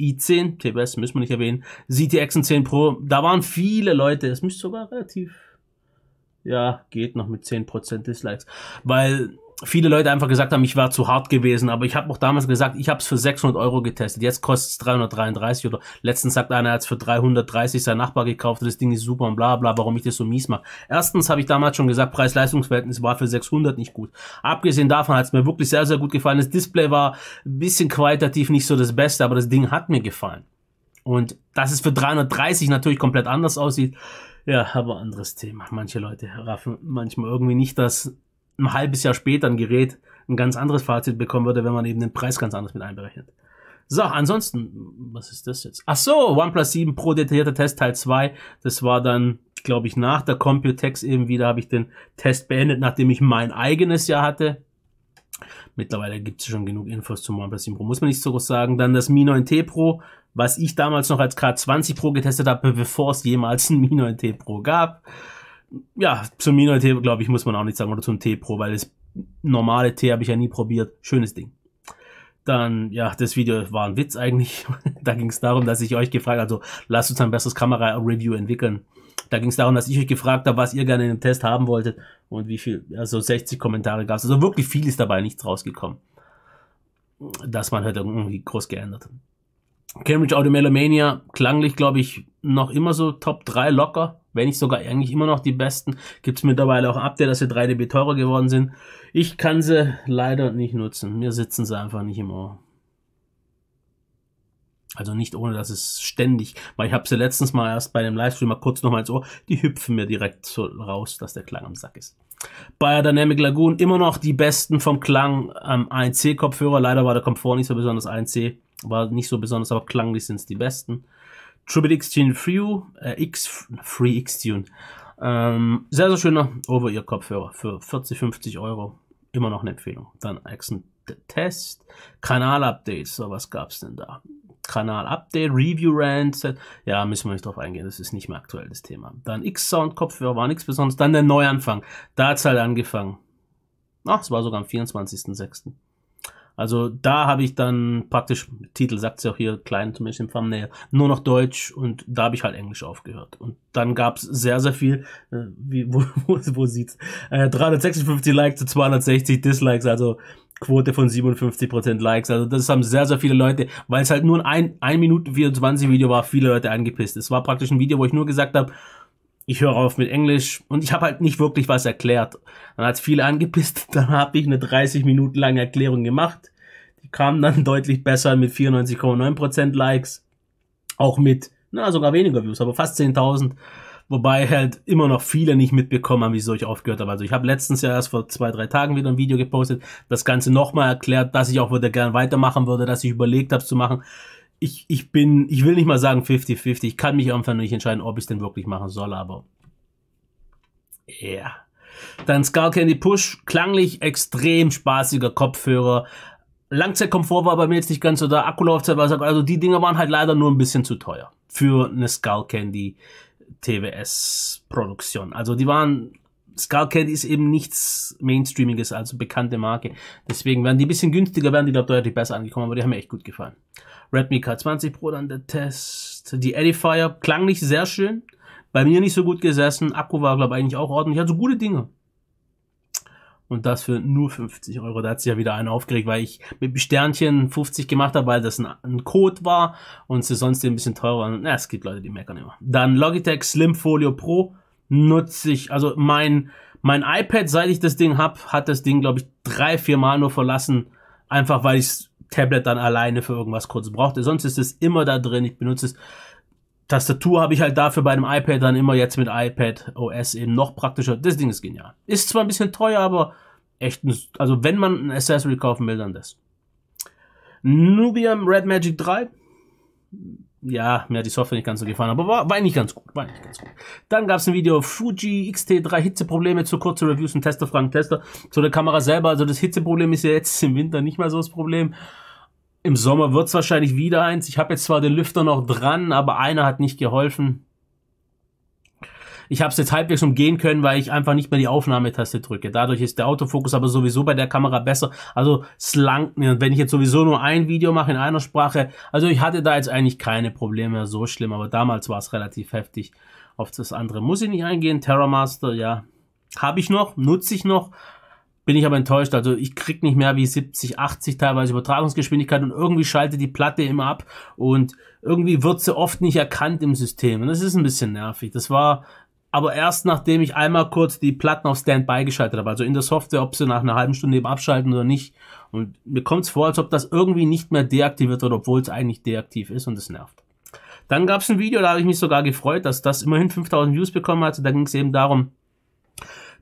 i10, TBS müssen wir nicht erwähnen, ZTX und 10 Pro, da waren viele Leute, es müsste sogar relativ, ja, geht noch mit 10% Dislikes, weil viele Leute einfach gesagt haben, ich war zu hart gewesen, aber ich habe auch damals gesagt, ich habe es für 600 Euro getestet, jetzt kostet es 333 oder letztens sagt einer, er hat es für 330 sein Nachbar gekauft, das Ding ist super und bla bla, warum ich das so mies mache. Erstens habe ich damals schon gesagt, Preis-Leistungs-Verhältnis war für 600 nicht gut. Abgesehen davon hat es mir wirklich sehr, sehr gut gefallen. Das Display war ein bisschen qualitativ nicht so das Beste, aber das Ding hat mir gefallen. Und dass es für 330 natürlich komplett anders aussieht, ja, aber anderes Thema. Manche Leute raffen manchmal irgendwie nicht, das ein halbes Jahr später ein Gerät ein ganz anderes Fazit bekommen würde, wenn man eben den Preis ganz anders mit einberechnet. So, ansonsten, was ist das jetzt? Ach so, OnePlus 7 Pro detaillierter Test Teil 2. Das war dann, glaube ich, nach der Computex eben wieder, habe ich den Test beendet, nachdem ich mein eigenes Jahr hatte. Mittlerweile gibt es schon genug Infos zum OnePlus 7 Pro, muss man nicht so groß sagen. Dann das Mi 9T Pro, was ich damals noch als K20 Pro getestet habe, bevor es jemals ein Mi 9T Pro gab ja, zum Mino-Tee, glaube ich, muss man auch nicht sagen, oder zum Tee-Pro, weil das normale Tee habe ich ja nie probiert. Schönes Ding. Dann, ja, das Video war ein Witz eigentlich. da ging es darum, dass ich euch gefragt also lasst uns ein besseres Kamera-Review entwickeln. Da ging es darum, dass ich euch gefragt habe, was ihr gerne in dem Test haben wolltet und wie viel, also 60 Kommentare gab es. Also wirklich viel ist dabei nichts rausgekommen. Dass man halt irgendwie groß geändert. Cambridge Audio Melomania, klanglich, glaube ich, noch immer so Top 3 locker wenn nicht sogar eigentlich immer noch die besten. Gibt es mittlerweile auch Update, dass sie 3dB teurer geworden sind. Ich kann sie leider nicht nutzen. Mir sitzen sie einfach nicht im Ohr. Also nicht ohne, dass es ständig, weil ich habe sie letztens mal erst bei dem Livestream mal kurz nochmal ins Ohr, die hüpfen mir direkt so raus, dass der Klang am Sack ist. Bayer Dynamic Lagoon, immer noch die besten vom Klang am 1 c kopfhörer Leider war der Komfort nicht so besonders 1C, war nicht so besonders, aber klanglich sind es die besten. Triple X-Tune Free, äh, X, Free X-Tune. Ähm, sehr, sehr schöner Over-Ear-Kopfhörer für 40, 50 Euro. Immer noch eine Empfehlung. Dann Accent Test, Kanal-Updates, so was gab's denn da? Kanal-Update, Review-Rant, ja, müssen wir nicht drauf eingehen, das ist nicht mehr aktuell das Thema. Dann X-Sound-Kopfhörer war nichts Besonderes, dann der Neuanfang, da hat's halt angefangen. Ach, es war sogar am 24.06. Also da habe ich dann praktisch, Titel sagt es ja auch hier klein, zumindest im Thumbnail, nur noch Deutsch und da habe ich halt Englisch aufgehört. Und dann gab es sehr, sehr viel, äh, wie, wo, wo, wo sieht's, äh, 356 Likes zu 260 Dislikes, also Quote von 57% Likes. Also das haben sehr, sehr viele Leute, weil es halt nur ein 1 Minute 24 Video war, viele Leute angepisst. Es war praktisch ein Video, wo ich nur gesagt habe, ich höre auf mit Englisch und ich habe halt nicht wirklich was erklärt. Dann hat viele angepisst, dann habe ich eine 30 Minuten lange Erklärung gemacht. Die kam dann deutlich besser mit 94,9% Likes. Auch mit, na, sogar weniger Views, aber fast 10.000. Wobei halt immer noch viele nicht mitbekommen haben, wieso ich aufgehört habe. Also ich habe letztens ja erst vor zwei, drei Tagen wieder ein Video gepostet, das Ganze nochmal erklärt, dass ich auch wieder gern weitermachen würde, dass ich überlegt habe zu machen ich, ich bin, ich will nicht mal sagen 50-50. Ich kann mich einfach nicht entscheiden, ob ich es denn wirklich machen soll, aber. Ja. Yeah. Dann Skull Candy Push, klanglich extrem spaßiger Kopfhörer. Langzeitkomfort war bei mir jetzt nicht ganz so da. Akkulaufzeit war, also die Dinger waren halt leider nur ein bisschen zu teuer für eine Skull Candy TWS Produktion. Also die waren Skullcat ist eben nichts Mainstreamiges, also bekannte Marke. Deswegen werden die ein bisschen günstiger, werden die, glaube deutlich besser angekommen, aber die haben mir echt gut gefallen. Redmi K20 Pro dann der Test. Die Edifier, klang nicht sehr schön. Bei mir nicht so gut gesessen. Akku war, glaube ich, eigentlich auch ordentlich. Also gute Dinge. Und das für nur 50 Euro. Da hat sich ja wieder einer aufgeregt, weil ich mit Sternchen 50 gemacht habe, weil das ein, ein Code war und sie sonst ein bisschen teurer. Na, es gibt Leute, die meckern immer. Dann Logitech Slim Folio Pro nutze ich, also mein, mein iPad, seit ich das Ding hab, hat das Ding, glaube ich, drei, vier Mal nur verlassen, einfach weil ich Tablet dann alleine für irgendwas kurz brauchte. Sonst ist es immer da drin. Ich benutze es. Tastatur habe ich halt dafür bei dem iPad dann immer jetzt mit iPad OS eben noch praktischer. Das Ding ist genial. Ist zwar ein bisschen teuer, aber echt, ein, also wenn man ein Accessory kaufen will, dann das. Nubium Red Magic 3 ja, mir hat die Software nicht ganz so gefallen, aber war, war eigentlich ganz gut, war eigentlich ganz gut. Dann gab es ein Video, Fuji XT3 Hitzeprobleme zu kurze Reviews und Tester fragen Tester zu der Kamera selber. Also das Hitzeproblem ist ja jetzt im Winter nicht mehr so das Problem. Im Sommer wird es wahrscheinlich wieder eins. Ich habe jetzt zwar den Lüfter noch dran, aber einer hat nicht geholfen. Ich habe es jetzt halbwegs umgehen können, weil ich einfach nicht mehr die Aufnahmetaste drücke. Dadurch ist der Autofokus aber sowieso bei der Kamera besser. Also es langt mir. Und wenn ich jetzt sowieso nur ein Video mache in einer Sprache, also ich hatte da jetzt eigentlich keine Probleme so schlimm, aber damals war es relativ heftig. Auf das andere muss ich nicht eingehen. Terramaster, ja, habe ich noch, nutze ich noch bin ich aber enttäuscht. Also ich krieg nicht mehr wie 70, 80 teilweise Übertragungsgeschwindigkeit und irgendwie schaltet die Platte immer ab und irgendwie wird sie oft nicht erkannt im System. Und das ist ein bisschen nervig. Das war aber erst nachdem ich einmal kurz die Platten auf Standby geschaltet habe. Also in der Software, ob sie nach einer halben Stunde eben abschalten oder nicht. Und mir kommt es vor, als ob das irgendwie nicht mehr deaktiviert wird, obwohl es eigentlich deaktiv ist und es nervt. Dann gab es ein Video, da habe ich mich sogar gefreut, dass das immerhin 5000 Views bekommen hatte. Da ging es eben darum,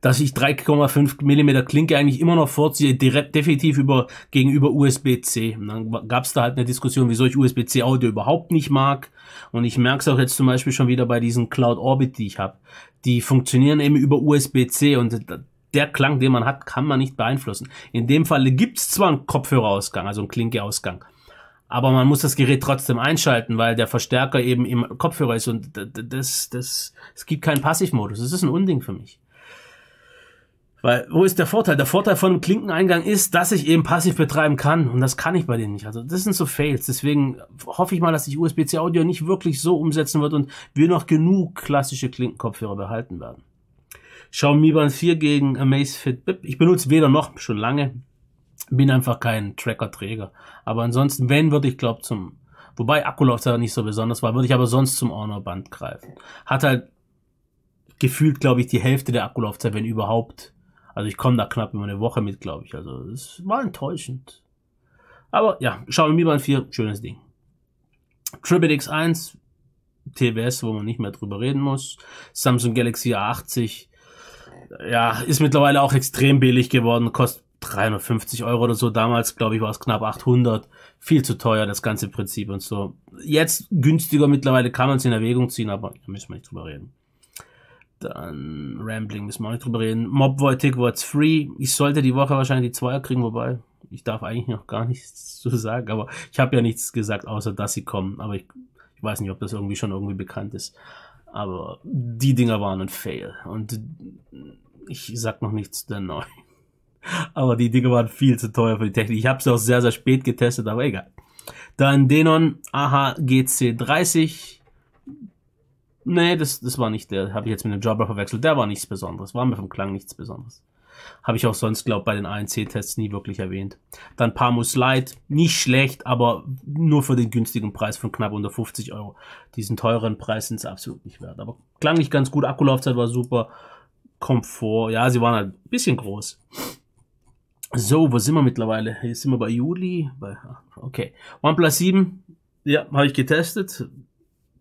dass ich 3,5 Millimeter Klinke eigentlich immer noch vorziehe, direkt, definitiv über, gegenüber USB-C. dann gab es da halt eine Diskussion, wieso ich USB-C Audio überhaupt nicht mag. Und ich merke es auch jetzt zum Beispiel schon wieder bei diesen Cloud Orbit, die ich habe. Die funktionieren eben über USB-C und der Klang, den man hat, kann man nicht beeinflussen. In dem Falle gibt es zwar einen Kopfhörerausgang, also einen Klinkeausgang, aber man muss das Gerät trotzdem einschalten, weil der Verstärker eben im Kopfhörer ist und das, das, es gibt keinen Passivmodus. Das ist ein Unding für mich. Weil, wo ist der Vorteil? Der Vorteil von einem Klinkeneingang ist, dass ich eben passiv betreiben kann. Und das kann ich bei denen nicht. Also, das sind so Fails. Deswegen hoffe ich mal, dass sich USB-C Audio nicht wirklich so umsetzen wird und wir noch genug klassische Klinkenkopfhörer behalten werden. Xiaomi Band 4 gegen Amazfit Bip. Ich benutze weder noch, schon lange. Bin einfach kein Tracker-Träger. Aber ansonsten, wenn, würde ich glaube zum, wobei Akkulaufzeit nicht so besonders war, würde ich aber sonst zum Honor Band greifen. Hat halt gefühlt, glaube ich, die Hälfte der Akkulaufzeit, wenn überhaupt, also ich komme da knapp über eine Woche mit, glaube ich. Also es war enttäuschend. Aber ja, Xiaomi Band 4, schönes Ding. Triple X1, TWS, wo man nicht mehr drüber reden muss. Samsung Galaxy A80, ja, ist mittlerweile auch extrem billig geworden, kostet 350 Euro oder so. Damals, glaube ich, war es knapp 800. Viel zu teuer, das ganze Prinzip und so. Jetzt günstiger mittlerweile kann man es in Erwägung ziehen, aber da müssen wir nicht drüber reden. Dann Rambling, müssen wir auch nicht drüber reden. Mob Mobboy, Words Free. Ich sollte die Woche wahrscheinlich die Zweier kriegen, wobei ich darf eigentlich noch gar nichts zu sagen, aber ich habe ja nichts gesagt, außer dass sie kommen. Aber ich, ich weiß nicht, ob das irgendwie schon irgendwie bekannt ist. Aber die Dinger waren ein Fail. Und ich sag noch nichts der neu. Aber die Dinge waren viel zu teuer für die Technik. Ich habe sie auch sehr, sehr spät getestet, aber egal. Dann Denon AHGC30. Nee, das, das war nicht der. Habe ich jetzt mit dem Jabra verwechselt. Der war nichts Besonderes. War mir vom Klang nichts Besonderes. Habe ich auch sonst, glaube bei den ANC-Tests nie wirklich erwähnt. Dann Parmus Light. Nicht schlecht, aber nur für den günstigen Preis von knapp unter 50 Euro. Diesen teuren Preis sind es absolut nicht wert. Aber klang nicht ganz gut. Akkulaufzeit war super. Komfort. Ja, sie waren halt ein bisschen groß. So, wo sind wir mittlerweile? Hier sind wir bei Juli. Ah, okay. OnePlus 7. Ja, habe ich getestet.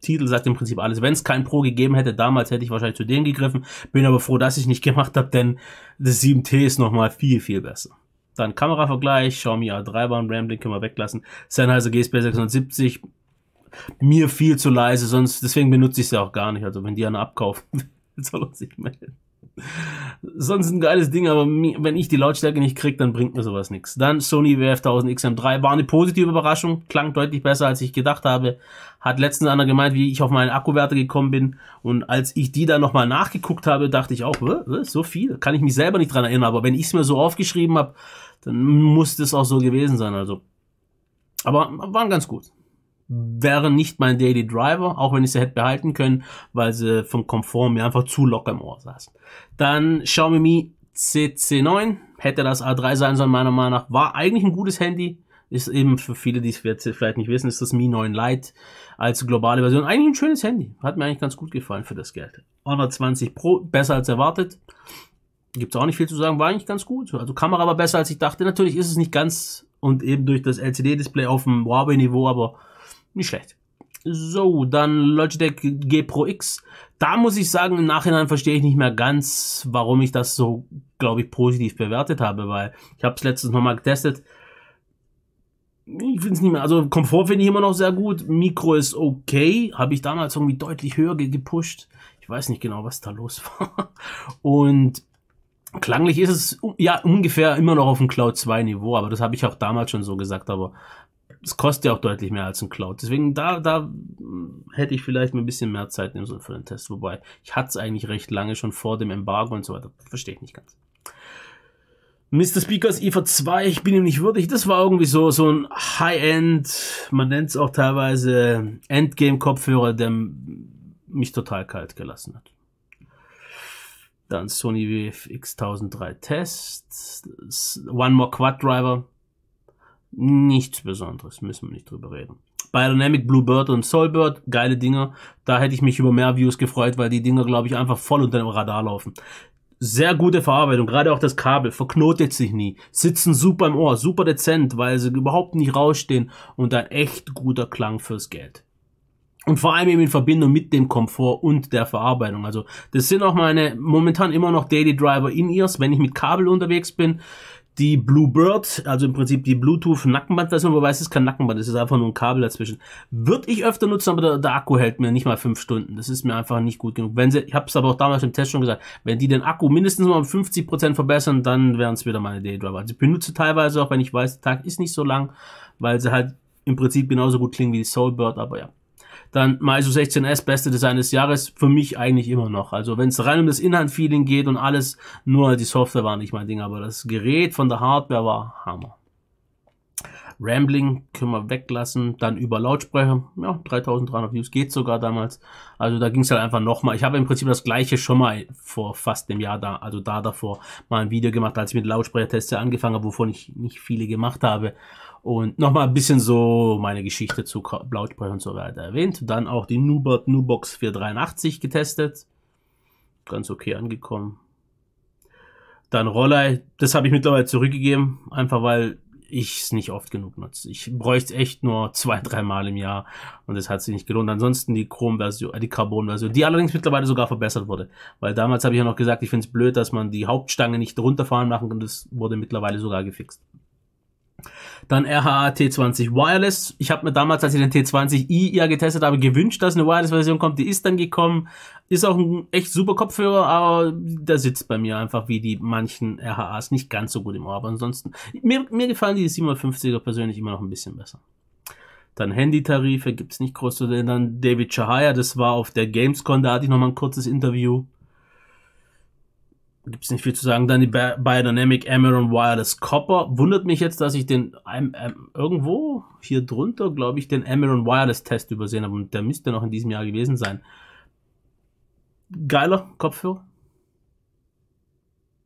Titel sagt im Prinzip alles. Wenn es kein Pro gegeben hätte, damals hätte ich wahrscheinlich zu denen gegriffen. Bin aber froh, dass ich nicht gemacht habe, denn das 7T ist nochmal viel, viel besser. Dann Kameravergleich, Xiaomi A3 Bahn Rambling, können wir weglassen. Sennheiser GSP 670, mir viel zu leise, sonst, deswegen benutze ich sie auch gar nicht. Also wenn die einen abkaufen soll er sich melden. Sonst ein geiles Ding, aber wenn ich die Lautstärke nicht kriege, dann bringt mir sowas nichts. Dann Sony WF1000XM3 war eine positive Überraschung, klang deutlich besser, als ich gedacht habe. Hat letztens einer gemeint, wie ich auf meine Akkuwerte gekommen bin. Und als ich die dann nochmal nachgeguckt habe, dachte ich auch, so viel, kann ich mich selber nicht dran erinnern. Aber wenn ich es mir so aufgeschrieben habe, dann muss das auch so gewesen sein. Also, aber waren ganz gut wäre nicht mein Daily Driver, auch wenn ich sie hätte behalten können, weil sie vom Komfort mir einfach zu locker im Ohr saß. Dann Xiaomi Mi CC9, hätte das A3 sein sollen, meiner Meinung nach, war eigentlich ein gutes Handy. Ist eben für viele, die es vielleicht nicht wissen, ist das Mi 9 Lite als globale Version. Eigentlich ein schönes Handy. Hat mir eigentlich ganz gut gefallen für das Geld. 120 Pro, besser als erwartet. Gibt's auch nicht viel zu sagen, war eigentlich ganz gut. Also Kamera war besser als ich dachte. Natürlich ist es nicht ganz und eben durch das LCD-Display auf dem Huawei-Niveau, aber nicht schlecht. So, dann Logitech G Pro X. Da muss ich sagen, im Nachhinein verstehe ich nicht mehr ganz, warum ich das so, glaube ich, positiv bewertet habe, weil ich habe es letztes Mal mal getestet. Ich finde es nicht mehr. Also Komfort finde ich immer noch sehr gut. Mikro ist okay. Habe ich damals irgendwie deutlich höher gepusht. Ich weiß nicht genau, was da los war. Und klanglich ist es ja ungefähr immer noch auf dem Cloud 2 Niveau, aber das habe ich auch damals schon so gesagt, aber es kostet ja auch deutlich mehr als ein Cloud. Deswegen da, da mm, hätte ich vielleicht mir ein bisschen mehr Zeit nehmen sollen für den Test. Wobei, ich hatte es eigentlich recht lange schon vor dem Embargo und so weiter. Verstehe ich nicht ganz. Mr. Speakers IFA 2, ich bin ihm nicht würdig. Das war irgendwie so, so ein High-End, man nennt es auch teilweise Endgame-Kopfhörer, der mich total kalt gelassen hat. Dann Sony x 1003 Test, One More Quad Driver, nichts Besonderes, müssen wir nicht drüber reden. Biodynamic, Bluebird und Soulbird, geile Dinger. Da hätte ich mich über mehr Views gefreut, weil die Dinger, glaube ich, einfach voll unter dem Radar laufen. Sehr gute Verarbeitung, gerade auch das Kabel, verknotet sich nie, sitzen super im Ohr, super dezent, weil sie überhaupt nicht rausstehen und ein echt guter Klang fürs Geld. Und vor allem eben in Verbindung mit dem Komfort und der Verarbeitung. Also das sind auch meine momentan immer noch Daily Driver In-Ears, wenn ich mit Kabel unterwegs bin die Bluebird, also im Prinzip die Bluetooth-Nackenband-Version, wobei es ist kein Nackenband, es ist einfach nur ein Kabel dazwischen. Würde ich öfter nutzen, aber der, der, Akku hält mir nicht mal fünf Stunden. Das ist mir einfach nicht gut genug. Wenn sie, ich habe es aber auch damals im Test schon gesagt, wenn die den Akku mindestens mal um 50% Prozent verbessern, dann wären es wieder meine Daydriver. Also ich benutze teilweise auch, wenn ich weiß, der Tag ist nicht so lang, weil sie halt im Prinzip genauso gut klingen wie die Soulbird, aber ja dann Meizu 16S, beste Design des Jahres, für mich eigentlich immer noch. Also wenn es rein um das inhand geht und alles, nur die Software war nicht mein Ding, aber das Gerät von der Hardware war Hammer. Rambling können wir weglassen, dann über Lautsprecher, ja, 3300 Views geht sogar damals. Also da ging es halt einfach nochmal. Ich habe im Prinzip das gleiche schon mal vor fast einem Jahr da, also da davor, mal ein Video gemacht, als ich mit Lautsprechertests angefangen habe, wovon ich nicht viele gemacht habe und nochmal ein bisschen so meine Geschichte zu Blauspray und so weiter erwähnt. Dann auch die Nubert Nubox 483 getestet. Ganz okay angekommen. Dann Roller, das habe ich mittlerweile zurückgegeben, einfach weil ich es nicht oft genug nutze. Ich bräuchte echt nur zwei, dreimal im Jahr und das hat sich nicht gelohnt. Ansonsten die Chrom-Version, äh, die Carbon-Version, die allerdings mittlerweile sogar verbessert wurde. Weil damals habe ich ja noch gesagt, ich finde es blöd, dass man die Hauptstange nicht runterfahren machen kann. Das wurde mittlerweile sogar gefixt. Dann RHA T20 Wireless. Ich habe mir damals, als ich den T20i ja getestet habe, gewünscht, dass eine Wireless-Version kommt. Die ist dann gekommen. Ist auch ein echt super Kopfhörer, aber der sitzt bei mir einfach wie die manchen RHAs nicht ganz so gut im Ohr. Aber ansonsten, mir, mir gefallen die 750er persönlich immer noch ein bisschen besser. Dann Handytarife, gibt es nicht groß zu sehen. Dann David Chahaya, das war auf der Gamescon, da hatte ich nochmal ein kurzes Interview gibt es nicht viel zu sagen. Dann die Biodynamic Amaron Wireless Copper. Wundert mich jetzt, dass ich den ähm, ähm, irgendwo hier drunter, glaube ich, den Amaron Wireless Test übersehen habe. Und der müsste noch in diesem Jahr gewesen sein. Geiler Kopfhörer.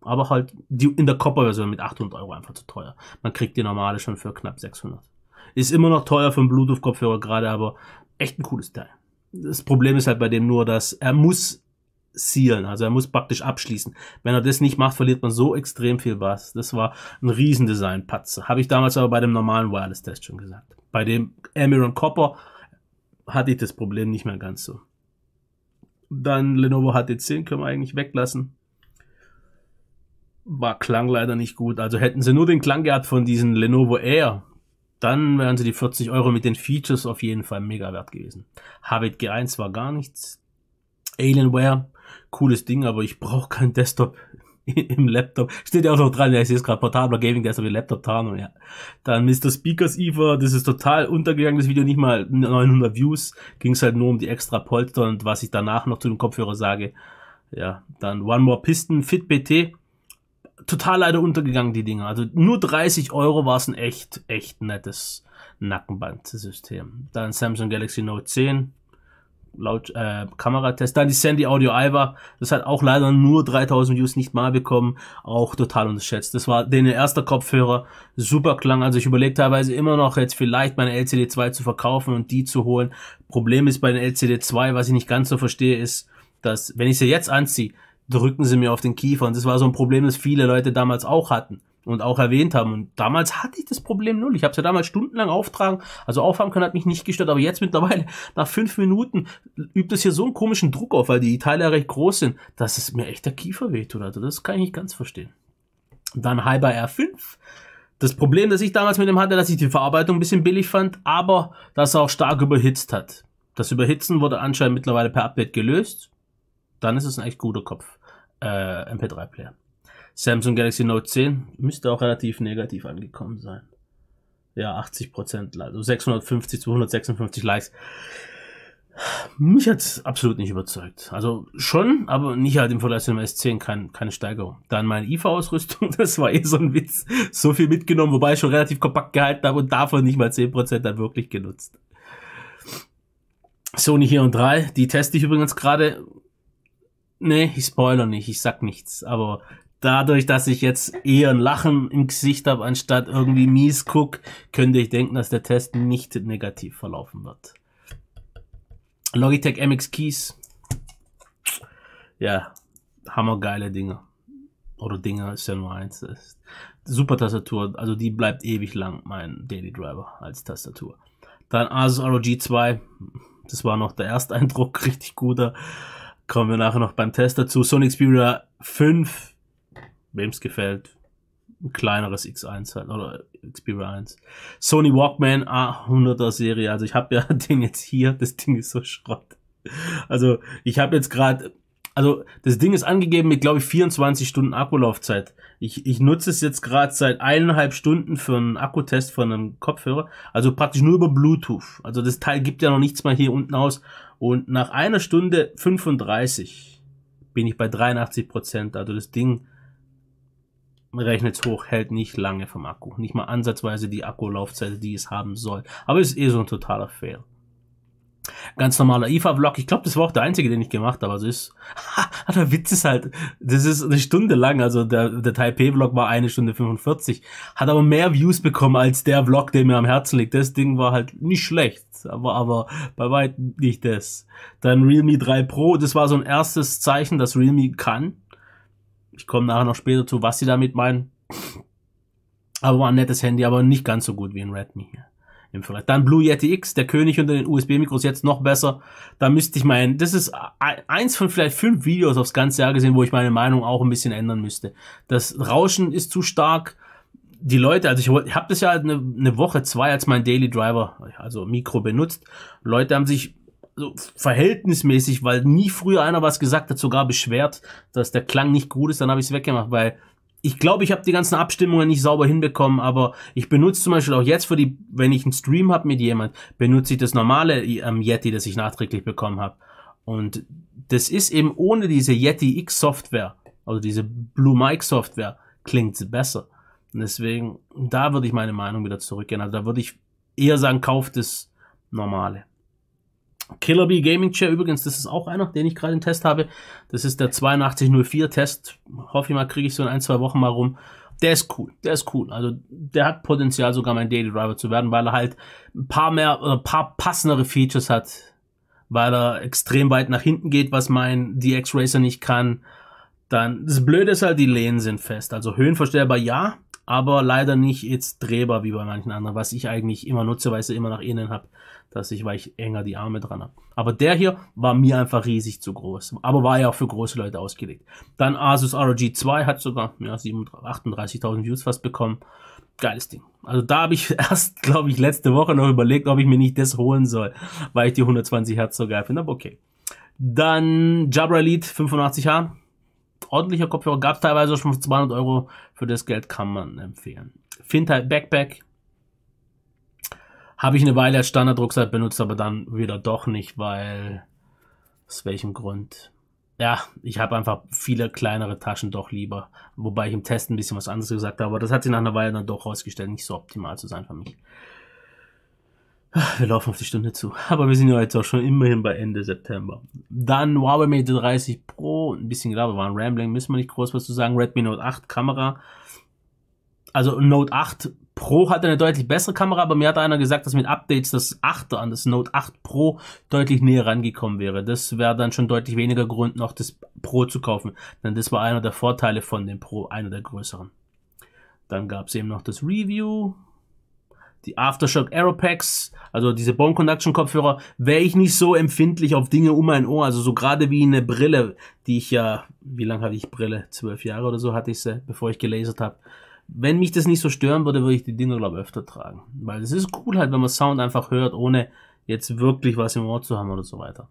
Aber halt die, in der Copper-Version mit 800 Euro einfach zu teuer. Man kriegt die normale schon für knapp 600. Ist immer noch teuer für einen Bluetooth-Kopfhörer gerade, aber echt ein cooles Teil. Das Problem ist halt bei dem nur, dass er muss sealen. Also er muss praktisch abschließen. Wenn er das nicht macht, verliert man so extrem viel was. Das war ein Riesendesign-Patze. Habe ich damals aber bei dem normalen Wireless-Test schon gesagt. Bei dem Amiron Copper hatte ich das Problem nicht mehr ganz so. Dann Lenovo HT10 können wir eigentlich weglassen. War Klang leider nicht gut. Also hätten sie nur den Klang gehabt von diesen Lenovo Air, dann wären sie die 40 Euro mit den Features auf jeden Fall mega wert gewesen. HWG1 war gar nichts. Alienware cooles Ding, aber ich brauche keinen Desktop im Laptop. Steht ja auch noch dran, ja, ich sehe es gerade, portabler Gaming Desktop im Laptop Tarnung, ja. Dann Mr. Speakers Eva, das ist total untergegangen, das Video, nicht mal 900 Views, ging es halt nur um die extra Polster und was ich danach noch zu dem Kopfhörer sage. Ja, dann One More Piston, Fit BT, total leider untergegangen, die Dinger. Also nur 30 Euro war es ein echt, echt nettes Nackenbandsystem. Dann Samsung Galaxy Note 10, laut äh, Kameratest. Dann die Sandy Audio Iva, das hat auch leider nur 3000 Views nicht mal bekommen, auch total unterschätzt. Das war der erste Kopfhörer, super Klang. Also ich überlege teilweise immer noch jetzt vielleicht meine LCD2 zu verkaufen und die zu holen. Problem ist bei den LCD2, was ich nicht ganz so verstehe, ist, dass wenn ich sie jetzt anziehe, drücken sie mir auf den Kiefer und das war so ein Problem, das viele Leute damals auch hatten und auch erwähnt haben. Und damals hatte ich das Problem null. Ich habe es ja damals stundenlang auftragen, also aufhaben können, hat mich nicht gestört. Aber jetzt mittlerweile, nach fünf Minuten, übt es hier so einen komischen Druck auf, weil die Teile ja recht groß sind, dass es mir echt der Kiefer wehtut. Also das kann ich nicht ganz verstehen. Dann Hyper R5. Das Problem, das ich damals mit dem hatte, dass ich die Verarbeitung ein bisschen billig fand, aber dass er auch stark überhitzt hat. Das Überhitzen wurde anscheinend mittlerweile per Update gelöst. Dann ist es ein echt guter Kopf, äh, MP3-Player. Samsung Galaxy Note 10 müsste auch relativ negativ angekommen sein. Ja, 80 Prozent, also 650 zu 156 Likes. Mich hat's absolut nicht überzeugt. Also schon, aber nicht halt im Vergleich zum S10 kein, keine Steigerung. Dann meine IV-Ausrüstung, das war eh so ein Witz. So viel mitgenommen, wobei ich schon relativ kompakt gehalten habe und davon nicht mal 10% dann wirklich genutzt. Sony Hero 3, die teste ich übrigens gerade. Nee, ich spoiler nicht, ich sag nichts, aber dadurch, dass ich jetzt eher ein Lachen im Gesicht habe, anstatt irgendwie mies guck, könnte ich denken, dass der Test nicht negativ verlaufen wird. Logitech MX Keys. Ja, hammergeile Dinge. Oder Dinge, ist ja nur eins. Super Tastatur, also die bleibt ewig lang mein Daily Driver als Tastatur. Dann Asus ROG 2. Das war noch der Ersteindruck, richtig guter. Kommen wir nachher noch beim Test dazu. Sony Xperia 5 wem's gefällt, ein kleineres X1 halt, oder Xperia Sony Walkman A100er ah, Serie, also ich habe ja den jetzt hier, das Ding ist so Schrott. Also ich habe jetzt gerade, also das Ding ist angegeben mit, glaube ich, 24 Stunden Akkulaufzeit. Ich, ich nutze es jetzt gerade seit eineinhalb Stunden für einen Akkutest von einem Kopfhörer, also praktisch nur über Bluetooth. Also das Teil gibt ja noch nichts mal hier unten aus. Und nach einer Stunde 35 bin ich bei 83 Prozent. Also das Ding rechnet hoch, hält nicht lange vom Akku. Nicht mal ansatzweise die Akkulaufzeit, die es haben soll. Aber es ist eh so ein totaler Fail. Ganz normaler IFA-Vlog. Ich glaube, das war auch der einzige, den ich gemacht habe. Also ist, Ha, ah, der Witz ist halt, das ist eine Stunde lang. Also der, der Taipei-Vlog war eine Stunde 45. Hat aber mehr Views bekommen als der Vlog, der mir am Herzen liegt. Das Ding war halt nicht schlecht, aber, aber bei weitem nicht das. Dann Realme 3 Pro. Das war so ein erstes Zeichen, dass Realme kann ich komme nachher noch später zu, was sie damit meinen. Aber war ein nettes Handy, aber nicht ganz so gut wie ein Redmi hier im Vergleich. Dann Blue Yeti X, der König unter den USB-Mikros, jetzt noch besser. Da müsste ich meinen, das ist eins von vielleicht fünf Videos aufs ganze Jahr gesehen, wo ich meine Meinung auch ein bisschen ändern müsste. Das Rauschen ist zu stark. Die Leute, also ich habe das ja eine, eine Woche, zwei als mein Daily Driver, also Mikro benutzt. Leute haben sich so verhältnismäßig, weil nie früher einer was gesagt hat, sogar beschwert, dass der Klang nicht gut ist, dann habe ich es weggemacht, weil ich glaube, ich habe die ganzen Abstimmungen nicht sauber hinbekommen, aber ich benutze zum Beispiel auch jetzt für die, wenn ich einen Stream habe mit jemand, benutze ich das normale ähm, Yeti, das ich nachträglich bekommen habe. Und das ist eben ohne diese Yeti X Software, also diese Blue Mic Software, klingt sie besser. Und deswegen, da würde ich meine Meinung wieder zurückgehen. Also da würde ich eher sagen, kauft das normale. Killer Bee Gaming Chair übrigens, das ist auch einer, den ich gerade im Test habe. Das ist der 8204 Test. Hoffe ich mal, kriege ich so in ein, zwei Wochen mal rum. Der ist cool, der ist cool. Also der hat Potenzial sogar mein Daily Driver zu werden, weil er halt ein paar mehr oder äh, ein paar passendere Features hat, weil er extrem weit nach hinten geht, was mein DX Racer nicht kann. Dann das Blöde ist halt, die Lehnen sind fest. Also höhenverstellbar ja, aber leider nicht jetzt drehbar wie bei manchen anderen, was ich eigentlich immer nutze, weil ich sie immer nach innen habe dass ich, weil ich enger die Arme dran habe. Aber der hier war mir einfach riesig zu groß. Aber war ja auch für große Leute ausgelegt. Dann Asus ROG 2 hat sogar ja, 38.000 Views fast bekommen. Geiles Ding. Also da habe ich erst, glaube ich, letzte Woche noch überlegt, ob ich mir nicht das holen soll, weil ich die 120 Hertz so geil finde. Aber okay. Dann Jabra Elite 85H. Ordentlicher Kopfhörer. Gab es teilweise schon für 200 Euro. Für das Geld kann man empfehlen. Fintai Backpack habe ich eine Weile als Standardrucksack benutzt, aber dann wieder doch nicht, weil aus welchem Grund? Ja, ich habe einfach viele kleinere Taschen doch lieber, wobei ich im Test ein bisschen was anderes gesagt habe, aber das hat sich nach einer Weile dann doch herausgestellt, nicht so optimal zu sein für mich. Wir laufen auf die Stunde zu. Aber wir sind ja jetzt auch schon immerhin bei Ende September. Dann Huawei Mate 30 Pro, ein bisschen gelabert, wir waren Rambling, müssen wir nicht groß was zu sagen. Redmi Note 8 Kamera. Also Note 8 Pro hatte eine deutlich bessere Kamera, aber mir hat einer gesagt, dass mit Updates das 8 an das Note 8 Pro deutlich näher rangekommen wäre. Das wäre dann schon deutlich weniger Grund, noch das Pro zu kaufen. Denn das war einer der Vorteile von dem Pro, einer der größeren. Dann gab es eben noch das Review. Die Aftershock Aeropacks, also diese Bone Conduction Kopfhörer, wäre ich nicht so empfindlich auf Dinge um mein Ohr. Also so gerade wie eine Brille, die ich ja, wie lange hatte ich Brille? Zwölf Jahre oder so hatte ich sie, bevor ich gelasert habe wenn mich das nicht so stören würde, würde ich die Dinger, glaube ich, öfter tragen. Weil es ist cool halt, wenn man Sound einfach hört, ohne jetzt wirklich was im Ohr zu haben oder so weiter.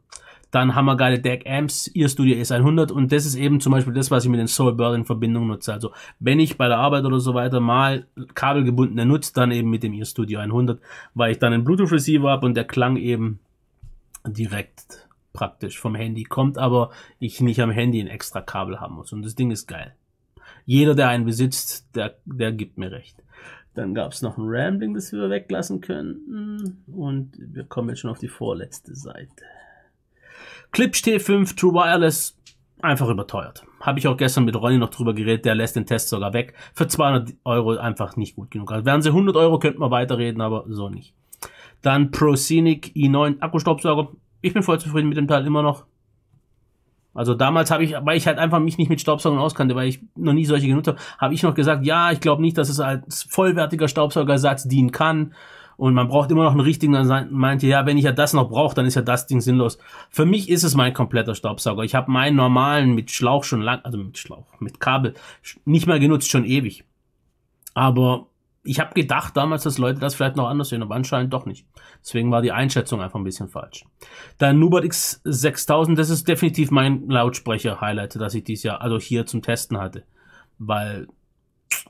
Dann haben wir geile Deck Amps, ihr Studio S100 und das ist eben zum Beispiel das, was ich mit den Soulbird in Verbindung nutze. Also wenn ich bei der Arbeit oder so weiter mal kabelgebundene nutze, dann eben mit dem ihr Studio 100, weil ich dann einen Bluetooth Receiver habe und der Klang eben direkt praktisch vom Handy kommt, aber ich nicht am Handy ein extra Kabel haben muss und das Ding ist geil. Jeder, der einen besitzt, der, der gibt mir recht. Dann gab es noch ein Rambling, das wir weglassen könnten. Und wir kommen jetzt schon auf die vorletzte Seite. Clipsch T5 True Wireless, einfach überteuert. Habe ich auch gestern mit Ronny noch drüber geredet, der lässt den Test sogar weg. Für 200 Euro einfach nicht gut genug. Also wären sie 100 Euro, könnten wir weiterreden, aber so nicht. Dann Pro Scenic i9 Akkustaubsauger. Ich bin voll zufrieden mit dem Teil immer noch. Also damals habe ich, weil ich halt einfach mich nicht mit Staubsaugern auskannte, weil ich noch nie solche genutzt habe, habe ich noch gesagt, ja, ich glaube nicht, dass es als vollwertiger Staubsaugersatz dienen kann. Und man braucht immer noch einen richtigen, dann meinte, ja, wenn ich ja das noch brauche, dann ist ja das Ding sinnlos. Für mich ist es mein kompletter Staubsauger. Ich habe meinen normalen mit Schlauch schon lang, also mit Schlauch, mit Kabel, nicht mehr genutzt, schon ewig. Aber ich habe gedacht damals, dass Leute das vielleicht noch anders sehen, aber anscheinend doch nicht. Deswegen war die Einschätzung einfach ein bisschen falsch. Dann Nubat X6000, das ist definitiv mein Lautsprecher-Highlight, das ich dieses Jahr, also hier zum Testen hatte. Weil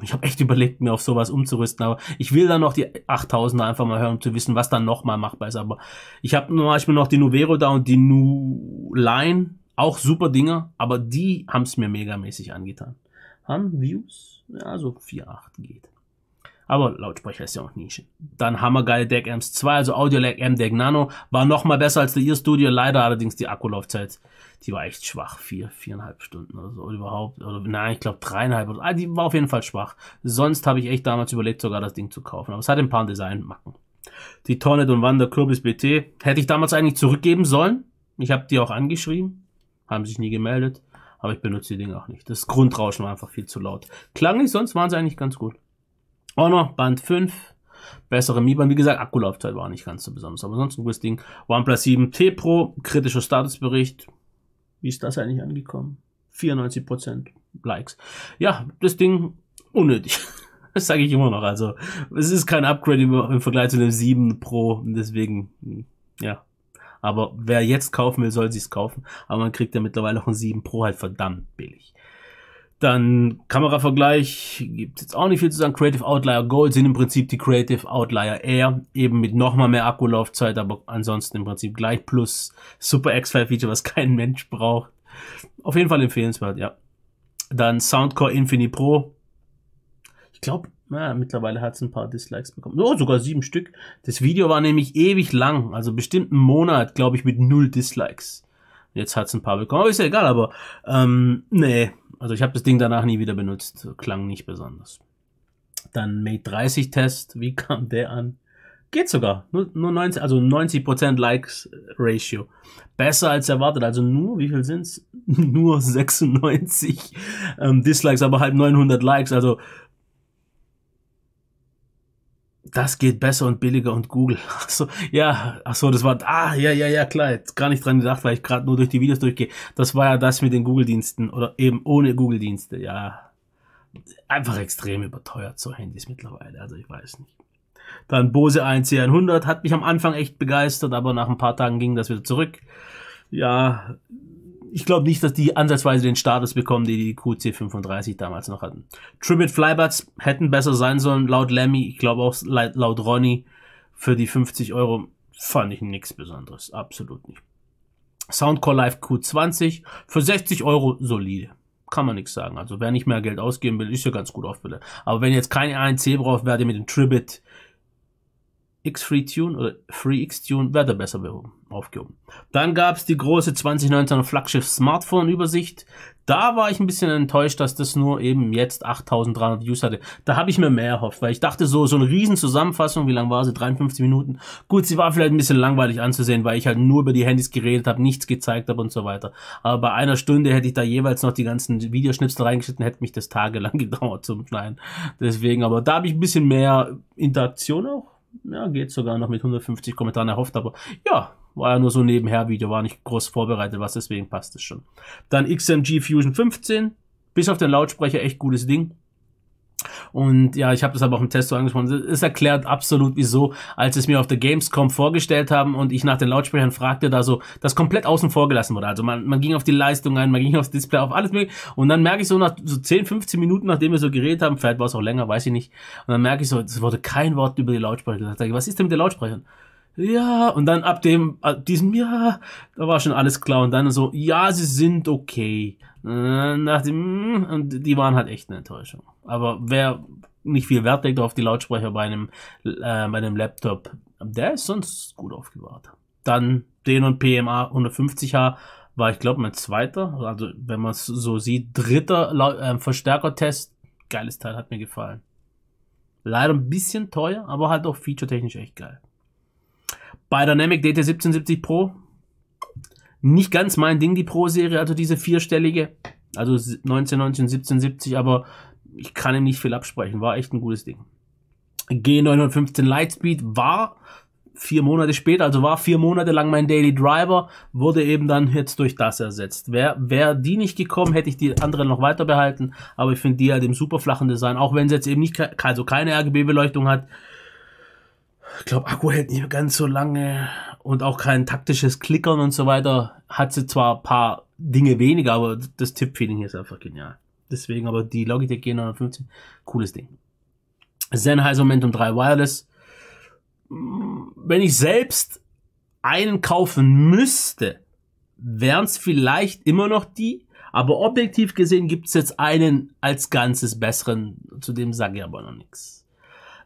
ich habe echt überlegt, mir auf sowas umzurüsten, aber ich will dann noch die 8000er einfach mal hören, um zu wissen, was dann nochmal machbar ist. Aber ich habe zum Beispiel noch die Nuvero da und die Nu Line, auch super Dinger, aber die haben es mir megamäßig angetan. Haben Views? Ja, so 4,8 geht aber Lautsprecher ist ja auch Nische. Dann hammergeile Deck m 2, also Audio M Deck Nano, war nochmal besser als der Ear Studio, leider allerdings die Akkulaufzeit, die war echt schwach, vier, viereinhalb Stunden oder so, oder überhaupt, oder nein, ich glaube dreieinhalb, oder, ah, die war auf jeden Fall schwach. Sonst habe ich echt damals überlegt, sogar das Ding zu kaufen, aber es hat ein paar Designmacken. Die Tornet und Wander Kürbis BT, hätte ich damals eigentlich zurückgeben sollen, ich habe die auch angeschrieben, haben sich nie gemeldet, aber ich benutze die Dinge auch nicht. Das Grundrauschen war einfach viel zu laut. Klang nicht, sonst waren sie eigentlich ganz gut. Auch noch Band 5. Bessere Mi-Band. Wie gesagt, Akkulaufzeit war nicht ganz so besonders. Aber sonst ein gutes Ding. OnePlus 7T Pro. Kritischer Statusbericht. Wie ist das eigentlich angekommen? 94% Likes. Ja, das Ding unnötig. Das sage ich immer noch. Also, es ist kein Upgrade im Vergleich zu dem 7 Pro. Deswegen, hm, ja. Aber wer jetzt kaufen will, soll sich's kaufen. Aber man kriegt ja mittlerweile auch ein 7 Pro halt verdammt billig. Dann Kameravergleich gibt es jetzt auch nicht viel zu sagen. Creative Outlier Gold sind im Prinzip die Creative Outlier Air, eben mit nochmal mehr Akkulaufzeit, aber ansonsten im Prinzip gleich plus Super X-File Feature, was kein Mensch braucht. Auf jeden Fall empfehlenswert, ja. Dann Soundcore Infinity Pro. Ich glaube, ja, mittlerweile hat es ein paar Dislikes bekommen. Oh, sogar sieben Stück. Das Video war nämlich ewig lang, also bestimmt einen Monat, glaube ich, mit null Dislikes. Jetzt hat's ein paar bekommen, aber ist ja egal, aber ähm, nee. Also ich habe das Ding danach nie wieder benutzt. Klang nicht besonders. Dann Mate 30 Test, wie kam der an? Geht sogar. Nur, nur 90, also 90% Likes äh, Ratio. Besser als erwartet. Also nur, wie viel sind's? Nur 96 ähm, Dislikes, aber halt 900 Likes. Also das geht besser und billiger und Google. Ach so, ja, ach so, das war, ah, ja, ja, ja, klar, jetzt gar nicht dran gedacht, weil ich gerade nur durch die Videos durchgehe. Das war ja das mit den Google-Diensten oder eben ohne Google-Dienste, ja. Einfach extrem überteuert, so Handys mittlerweile, also ich weiß nicht. Dann Bose 1C100 hat mich am Anfang echt begeistert, aber nach ein paar Tagen ging das wieder zurück. Ja, ich glaube nicht, dass die ansatzweise den Status bekommen, die die QC35 damals noch hatten. Tribute Flybats hätten besser sein sollen, laut Lemmy, ich glaube auch laut Ronny, für die 50 Euro fand ich nichts Besonderes, absolut nicht. Soundcore Live Q20 für 60 Euro solide. Kann man nichts sagen. Also wer nicht mehr Geld ausgeben will, ist ja ganz gut aufbildet. Aber wenn ihr jetzt keine ANC braucht, werdet ihr mit dem Tribute X-Free-Tune oder Free-X-Tune wäre da besser aufgehoben. Dann gab es die große 2019er Flaggschiff-Smartphone-Übersicht. Da war ich ein bisschen enttäuscht, dass das nur eben jetzt 8300 Views hatte. Da habe ich mir mehr erhofft, weil ich dachte so, so eine riesen Zusammenfassung, wie lang war sie? 53 Minuten. Gut, sie war vielleicht ein bisschen langweilig anzusehen, weil ich halt nur über die Handys geredet habe, nichts gezeigt habe und so weiter. Aber bei einer Stunde hätte ich da jeweils noch die ganzen Videoschnipsel reingeschnitten, hätte mich das tagelang gedauert zum Schneiden. Deswegen, aber da habe ich ein bisschen mehr Interaktion auch ja, geht sogar noch mit 150 Kommentaren erhofft, aber ja, war ja nur so ein Nebenher-Video, war nicht groß vorbereitet, was deswegen passt es schon. Dann XMG Fusion 15, bis auf den Lautsprecher echt gutes Ding. Und ja, ich habe das aber auch im Test so angesprochen. Es erklärt absolut, wieso, als es mir auf der Gamescom vorgestellt haben und ich nach den Lautsprechern fragte, da so das komplett außen vor gelassen wurde. Also man, man ging auf die Leistung ein, man ging aufs Display, auf alles mögliche. Und dann merke ich so nach so 10, 15 Minuten, nachdem wir so geredet haben, vielleicht war es auch länger, weiß ich nicht. Und dann merke ich so, es wurde kein Wort über die Lautsprecher gesagt. Was ist denn mit den Lautsprechern? ja, und dann ab dem, ab diesem, ja, da war schon alles klar und dann so, ja, sie sind okay. Äh, nach dem, und die waren halt echt eine Enttäuschung. Aber wer nicht viel Wert legt auf die Lautsprecher bei einem, äh, bei einem Laptop, der ist sonst gut aufgewahrt. Dann den und PMA 150H war, ich glaube, mein zweiter, also wenn man es so sieht, dritter äh, Verstärkertest. Geiles Teil, hat mir gefallen. Leider ein bisschen teuer, aber halt auch featuretechnisch echt geil. Bei Dynamic DT1770 Pro, nicht ganz mein Ding, die Pro-Serie, also diese vierstellige, also 1919, 1770, aber ich kann ihm nicht viel absprechen. War echt ein gutes Ding. G915 Lightspeed war vier Monate später, also war vier Monate lang mein Daily Driver, wurde eben dann jetzt durch das ersetzt. Wäre wär die nicht gekommen, hätte ich die anderen noch weiter behalten, aber ich finde die halt im super flachen Design, auch wenn sie jetzt eben nicht, also keine RGB-Beleuchtung hat. Ich glaube, Akku hält nicht ganz so lange und auch kein taktisches Klickern und so weiter. Hat sie zwar ein paar Dinge weniger, aber das Tipp-Feeling ist einfach genial. Deswegen aber die Logitech G915, cooles Ding. Sennheiser Momentum 3 Wireless. Wenn ich selbst einen kaufen müsste, wären es vielleicht immer noch die, aber objektiv gesehen gibt es jetzt einen als Ganzes besseren, zu dem sage ich aber noch nichts.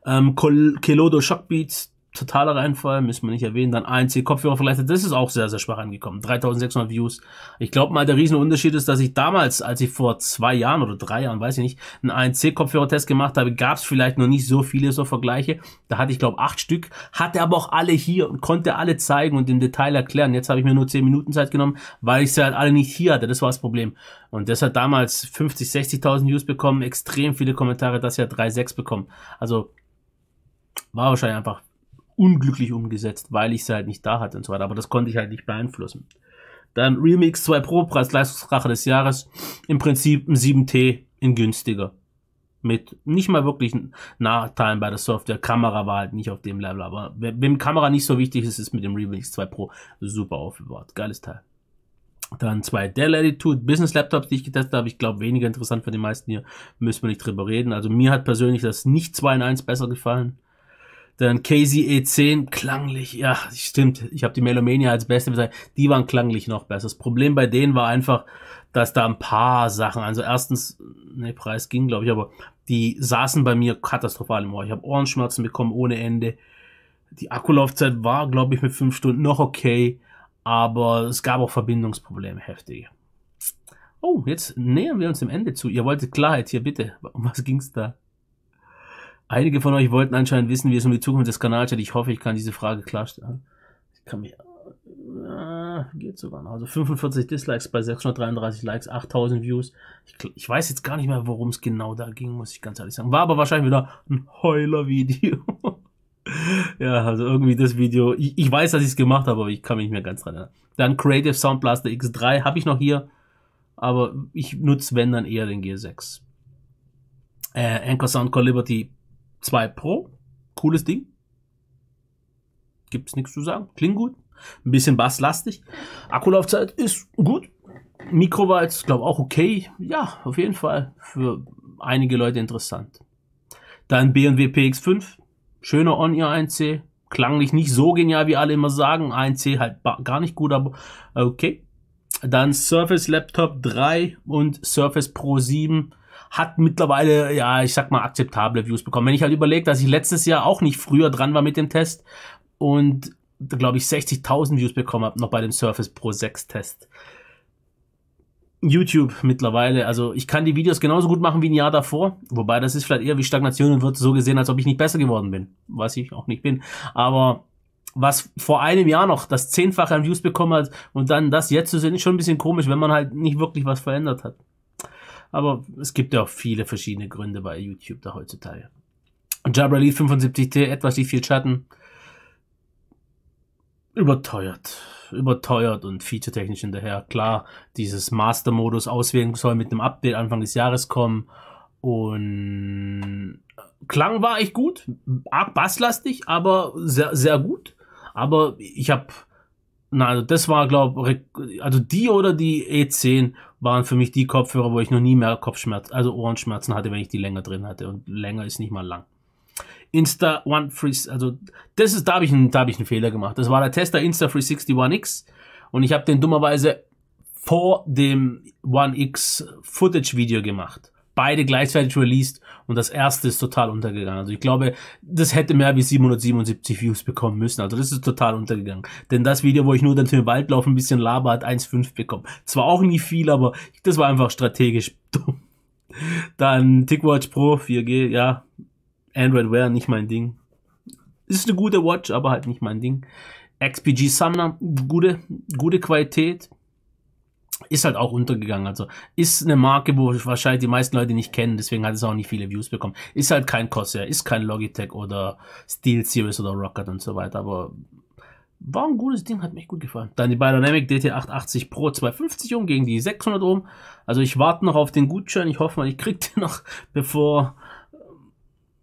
Ähm, Kelodo Shockbeat totaler Reinfall, müssen wir nicht erwähnen. Dann ANC Kopfhörer vielleicht, das ist auch sehr, sehr schwach angekommen. 3600 Views. Ich glaube mal, der Riesenunterschied ist, dass ich damals, als ich vor zwei Jahren oder drei Jahren, weiß ich nicht, einen ANC Kopfhörertest gemacht habe, gab es vielleicht noch nicht so viele so Vergleiche. Da hatte ich glaube acht Stück, hatte aber auch alle hier und konnte alle zeigen und im Detail erklären. Jetzt habe ich mir nur zehn Minuten Zeit genommen, weil ich sie halt alle nicht hier hatte. Das war das Problem. Und das hat damals 50, 60.000 Views bekommen, extrem viele Kommentare, das ja 3,6 bekommen. Also war wahrscheinlich einfach unglücklich umgesetzt, weil ich sie halt nicht da hatte und so weiter. Aber das konnte ich halt nicht beeinflussen. Dann Remix 2 Pro, Preis-Leistungsrache des Jahres. Im Prinzip ein 7T in günstiger. Mit nicht mal wirklich Nachteilen bei der Software. Kamera war halt nicht auf dem Level, aber wem Kamera nicht so wichtig ist, ist mit dem Remix 2 Pro super aufgebaut. Geiles Teil. Dann zwei Dell Attitude Business Laptops, die ich getestet habe. Ich glaube, weniger interessant für die meisten hier. Müssen wir nicht drüber reden. Also mir hat persönlich das nicht 2 in 1 besser gefallen. Dann KZE10, klanglich, ja, stimmt. Ich habe die Melomania als beste bezeichnet. Die waren klanglich noch besser. Das Problem bei denen war einfach, dass da ein paar Sachen, also erstens, ne, Preis ging, glaube ich, aber die saßen bei mir katastrophal im Ohr. Ich habe Ohrenschmerzen bekommen ohne Ende. Die Akkulaufzeit war, glaube ich, mit fünf Stunden noch okay, aber es gab auch Verbindungsprobleme, heftige. Oh, jetzt nähern wir uns dem Ende zu. Ihr wolltet Klarheit hier, bitte. Um was ging's da? Einige von euch wollten anscheinend wissen, wie es um die Zukunft des Kanals steht. Ich hoffe, ich kann diese Frage klarstellen. Ich kann mich äh, geht sogar noch. Also 45 Dislikes bei 633 Likes, 8000 Views. Ich, ich weiß jetzt gar nicht mehr, worum es genau da ging, muss ich ganz ehrlich sagen. War aber wahrscheinlich wieder ein Heuler-Video. ja, also irgendwie das Video. Ich, ich weiß, dass ich es gemacht habe, aber ich kann mich nicht mehr ganz dran erinnern. Dann Creative Sound Blaster X3 habe ich noch hier. Aber ich nutze, wenn, dann eher den G6. Äh, Anchor Sound Call Liberty 2 Pro. Cooles Ding. Gibt's nichts zu sagen. Klingt gut. Ein bisschen basslastig. Akkulaufzeit ist gut. Mikro war jetzt, glaube auch okay. Ja, auf jeden Fall für einige Leute interessant. Dann BMW PX5. Schöner On-Ear 1C. Klanglich nicht so genial, wie alle immer sagen. 1C halt gar nicht gut, aber okay. Dann Surface Laptop 3 und Surface Pro 7 hat mittlerweile, ja, ich sag mal, akzeptable Views bekommen. Wenn ich halt überlege, dass ich letztes Jahr auch nicht früher dran war mit dem Test und, glaube ich, 60.000 Views bekommen habe, noch bei dem Surface Pro 6 Test. YouTube mittlerweile, also ich kann die Videos genauso gut machen wie ein Jahr davor, wobei das ist vielleicht eher wie Stagnation und wird so gesehen, als ob ich nicht besser geworden bin, was ich auch nicht bin. Aber was vor einem Jahr noch das Zehnfache an Views bekommen hat und dann das jetzt zu sehen, ist schon ein bisschen komisch, wenn man halt nicht wirklich was verändert hat. Aber es gibt ja auch viele verschiedene Gründe bei YouTube da heutzutage. Jabra Lee 75T, etwas wie viel Schatten. Überteuert. Überteuert und featuretechnisch hinterher. Klar, dieses Master-Modus auswählen soll mit einem Update Anfang des Jahres kommen. Und äh, Klang war echt gut, arg basslastig, aber sehr, sehr gut. Aber ich habe na, also das war, glaube also die oder die E10 waren für mich die Kopfhörer, wo ich noch nie mehr Kopfschmerzen, also Ohrenschmerzen hatte, wenn ich die länger drin hatte. Und länger ist nicht mal lang. Insta One Freeze, also das ist, da habe ich, einen, da hab ich einen Fehler gemacht. Das war der Tester Insta 360 One X und ich habe den dummerweise vor dem One X Footage Video gemacht beide gleichzeitig released und das erste ist total untergegangen. Also ich glaube, das hätte mehr wie 777 Views bekommen müssen. Also das ist total untergegangen. Denn das Video, wo ich nur dann für den Wald laufe, ein bisschen laber, hat 1,5 bekommen. Zwar auch nie viel, aber das war einfach strategisch dumm. Dann TickWatch Pro 4G, ja. Android Wear, nicht mein Ding. Ist eine gute Watch, aber halt nicht mein Ding. XPG Summer, gute, gute Qualität ist halt auch untergegangen. Also ist eine Marke, wo wahrscheinlich die meisten Leute nicht kennen, deswegen hat es auch nicht viele Views bekommen. Ist halt kein Corsair, ist kein Logitech oder Steel Series oder Rocket und so weiter, aber war ein gutes Ding, hat mich gut gefallen. Dann die Biodynamic DT880 Pro 250 Ohm gegen die 600 Ohm. Also ich warte noch auf den Gutschein, ich hoffe mal, ich krieg den noch, bevor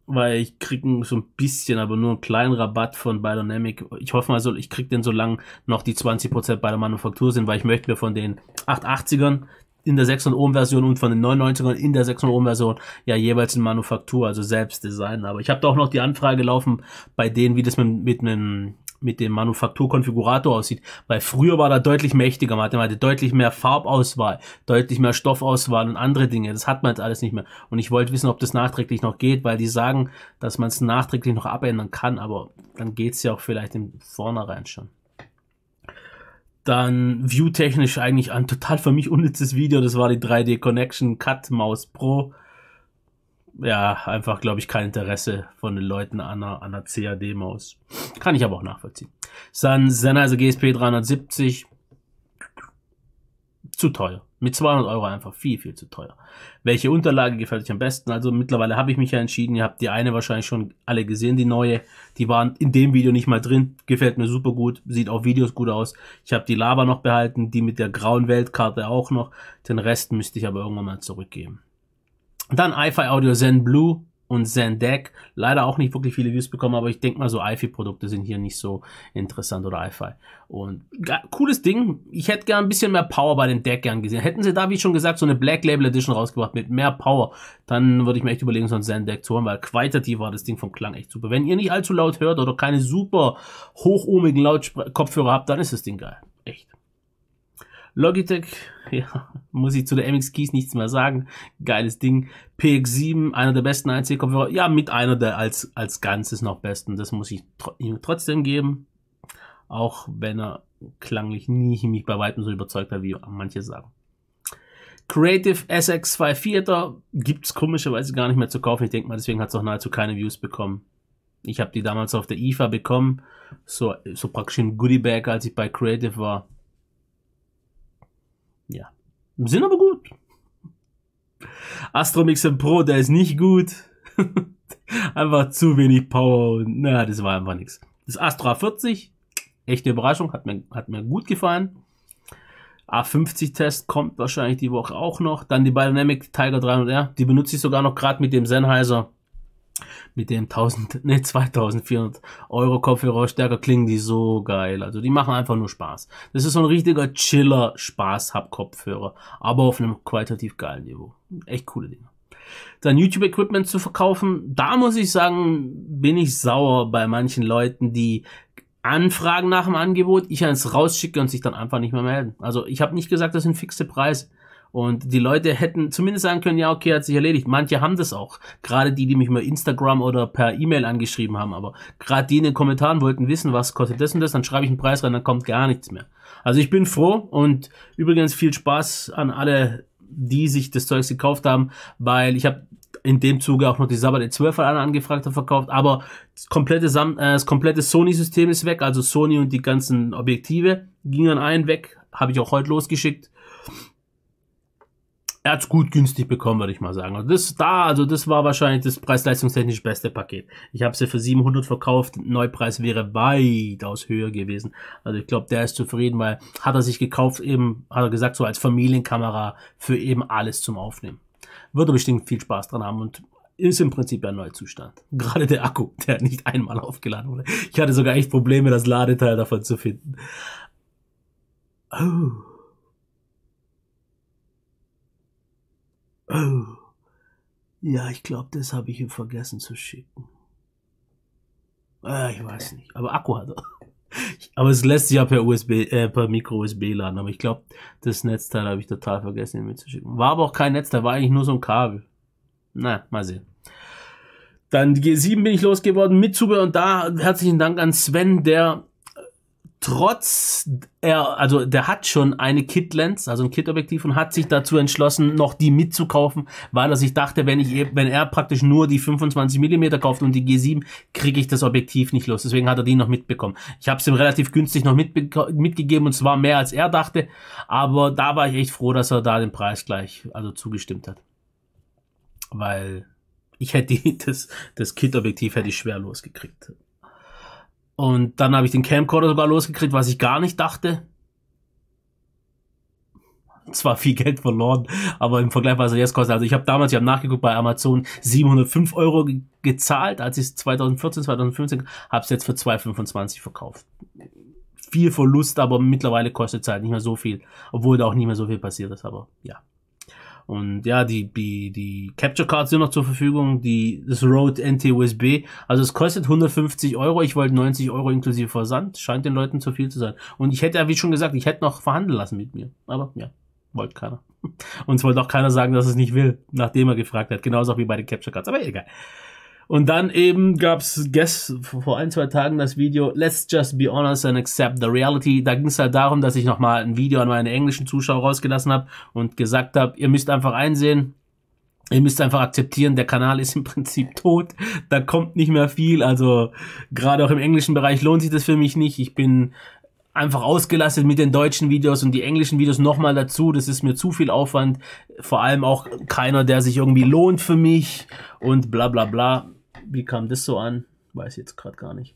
weil ich kriege so ein bisschen, aber nur einen kleinen Rabatt von Biodynamic. Ich hoffe mal, so, ich kriege den so lang noch die 20% bei der Manufaktur sind, weil ich möchte mir von den 880ern in der 600 Ohm Version und von den 99ern in der 600 Ohm Version ja jeweils in Manufaktur, also selbst designen. Aber ich habe da auch noch die Anfrage laufen bei denen, wie das mit, mit einem mit dem Manufakturkonfigurator aussieht, weil früher war da deutlich mächtiger, man hatte, man hatte deutlich mehr Farbauswahl, deutlich mehr Stoffauswahl und andere Dinge. Das hat man jetzt alles nicht mehr. Und ich wollte wissen, ob das nachträglich noch geht, weil die sagen, dass man es nachträglich noch abändern kann, aber dann geht es ja auch vielleicht im Vornherein schon. Dann view-technisch eigentlich ein total für mich unnützes Video, das war die 3D Connection Cut Maus Pro ja, einfach, glaube ich, kein Interesse von den Leuten an einer, an einer CAD-Maus. Kann ich aber auch nachvollziehen. Dann Sennheiser GSP 370. Zu teuer. Mit 200 Euro einfach viel, viel zu teuer. Welche Unterlage gefällt euch am besten? Also mittlerweile habe ich mich ja entschieden. Ihr habt die eine wahrscheinlich schon alle gesehen, die neue. Die waren in dem Video nicht mal drin. Gefällt mir super gut. Sieht auch Videos gut aus. Ich habe die Lava noch behalten, die mit der grauen Weltkarte auch noch. Den Rest müsste ich aber irgendwann mal zurückgeben. Dann iFi Audio Zen Blue und Zen Deck. Leider auch nicht wirklich viele Views bekommen, aber ich denke mal, so iFi-Produkte sind hier nicht so interessant oder iFi. Und cooles Ding. Ich hätte gern ein bisschen mehr Power bei den Deckern gesehen. Hätten sie da, wie schon gesagt, so eine Black Label Edition rausgebracht mit mehr Power, dann würde ich mir echt überlegen, so ein Zen Deck zu holen, weil qualitativ war das Ding vom Klang echt super. Wenn ihr nicht allzu laut hört oder keine super hochohmigen Lautkopfhörer habt, dann ist das Ding geil. Echt. Logitech, ja, muss ich zu der MX Keys nichts mehr sagen. Geiles Ding. PX7, einer der besten ANC-Kopfhörer. Ja, mit einer der als, als Ganzes noch besten. Das muss ich tr ihm trotzdem geben. Auch wenn er klanglich nie mich bei weitem so überzeugt hat, wie manche sagen. Creative SX5 Theater gibt's komischerweise gar nicht mehr zu kaufen. Ich denke mal, deswegen hat's auch nahezu keine Views bekommen. Ich habe die damals auf der IFA bekommen. So, so praktisch ein Goodie Bag, als ich bei Creative war. Ja. Sind aber gut. Astro Mixer Pro, der ist nicht gut. einfach zu wenig Power und naja, das war einfach nichts. Das Astro A40, echte Überraschung, hat mir, hat mir gut gefallen. A50-Test kommt wahrscheinlich die Woche auch noch. Dann die Biodynamic Tiger 300R, die benutze ich sogar noch gerade mit dem Sennheiser mit dem 1000, ne, 2400 Euro Kopfhörerstärker klingen die so geil. Also die machen einfach nur Spaß. Das ist so ein richtiger chiller Spaß-Hub-Kopfhörer, aber auf einem qualitativ geilen Niveau. Echt coole Dinge. Dann YouTube-Equipment zu verkaufen, da muss ich sagen, bin ich sauer bei manchen Leuten, die Anfragen nach dem Angebot, ich eins rausschicke und sich dann einfach nicht mehr melden. Also ich habe nicht gesagt, das sind fixe Preise. Und die Leute hätten zumindest sagen können, ja, okay, hat sich erledigt. Manche haben das auch. Gerade die, die mich mal Instagram oder per E-Mail angeschrieben haben. Aber gerade die in den Kommentaren wollten wissen, was kostet das und das, dann schreibe ich einen Preis rein, dann kommt gar nichts mehr. Also ich bin froh und übrigens viel Spaß an alle, die sich das Zeug gekauft haben, weil ich habe in dem Zuge auch noch die Sabbat E12 an angefragt und verkauft, aber das komplette, Sam äh, das komplette Sony-System ist weg, also Sony und die ganzen Objektive gingen ein weg, habe ich auch heute losgeschickt er hat's gut günstig bekommen, würde ich mal sagen. Also das da, also das war wahrscheinlich das preis-leistungstechnisch beste Paket. Ich habe es ja für 700 verkauft, Neupreis wäre weitaus höher gewesen. Also ich glaube, der ist zufrieden, weil hat er sich gekauft eben, hat er gesagt, so als Familienkamera für eben alles zum Aufnehmen. Wird er bestimmt viel Spaß dran haben und ist im Prinzip ein Neuzustand. Gerade der Akku, der nicht einmal aufgeladen wurde. Ich hatte sogar echt Probleme, das Ladeteil davon zu finden. Oh. Oh. Ja, ich glaube, das habe ich ihm vergessen zu schicken. Ah, ich weiß nicht. Aber Akku hat er. Aber es lässt sich ja per USB, äh, per Micro-USB laden. Aber ich glaube, das Netzteil habe ich total vergessen, ihm mitzuschicken. War aber auch kein Netzteil, war eigentlich nur so ein Kabel. Na, mal sehen. Dann G7 bin ich losgeworden mit Zubehör und da herzlichen Dank an Sven, der trotz, er, also der hat schon eine Kit-Lens, also ein Kit-Objektiv und hat sich dazu entschlossen, noch die mitzukaufen, weil er sich dachte, wenn ich, wenn er praktisch nur die 25 Millimeter kauft und die G7, kriege ich das Objektiv nicht los. Deswegen hat er die noch mitbekommen. Ich habe es ihm relativ günstig noch mitgegeben und zwar mehr als er dachte, aber da war ich echt froh, dass er da den Preis gleich, also zugestimmt hat. Weil ich hätte die, das, das Kit-Objektiv hätte ich schwer losgekriegt. Und dann habe ich den Camcorder sogar losgekriegt, was ich gar nicht dachte. Zwar viel Geld verloren, aber im Vergleich, was er jetzt kostet. Also ich habe damals, ich habe nachgeguckt bei Amazon, 705 Euro gezahlt, als ich es 2014, 2015, habe es jetzt für 2,25 verkauft. Viel Verlust, aber mittlerweile kostet es halt nicht mehr so viel. Obwohl da auch nicht mehr so viel passiert ist, aber ja. Und ja, die, die, die Capture Cards sind noch zur Verfügung, die, das Rode NT-USB. Also es kostet 150 Euro. Ich wollte 90 Euro inklusive Versand. Scheint den Leuten zu viel zu sein. Und ich hätte ja, wie schon gesagt, ich hätte noch verhandeln lassen mit mir. Aber ja, wollte keiner. Und es wollte auch keiner sagen, dass es nicht will, nachdem er gefragt hat. Genauso wie bei den Capture Cards. Aber egal. Und dann eben gab's es vor ein, zwei Tagen das Video Let's Just Be Honest and Accept the Reality. Da ging's halt darum, dass ich nochmal ein Video an meine englischen Zuschauer rausgelassen habe und gesagt habe, ihr müsst einfach einsehen, Ihr müsst einfach akzeptieren, der Kanal ist im Prinzip tot, da kommt nicht mehr viel, also gerade auch im englischen Bereich lohnt sich das für mich nicht. Ich bin einfach ausgelastet mit den deutschen Videos und die englischen Videos nochmal dazu. Das ist mir zu viel Aufwand. Vor allem auch keiner, der sich irgendwie lohnt für mich und bla bla bla. Wie kam das so an? Weiß ich jetzt gerade gar nicht.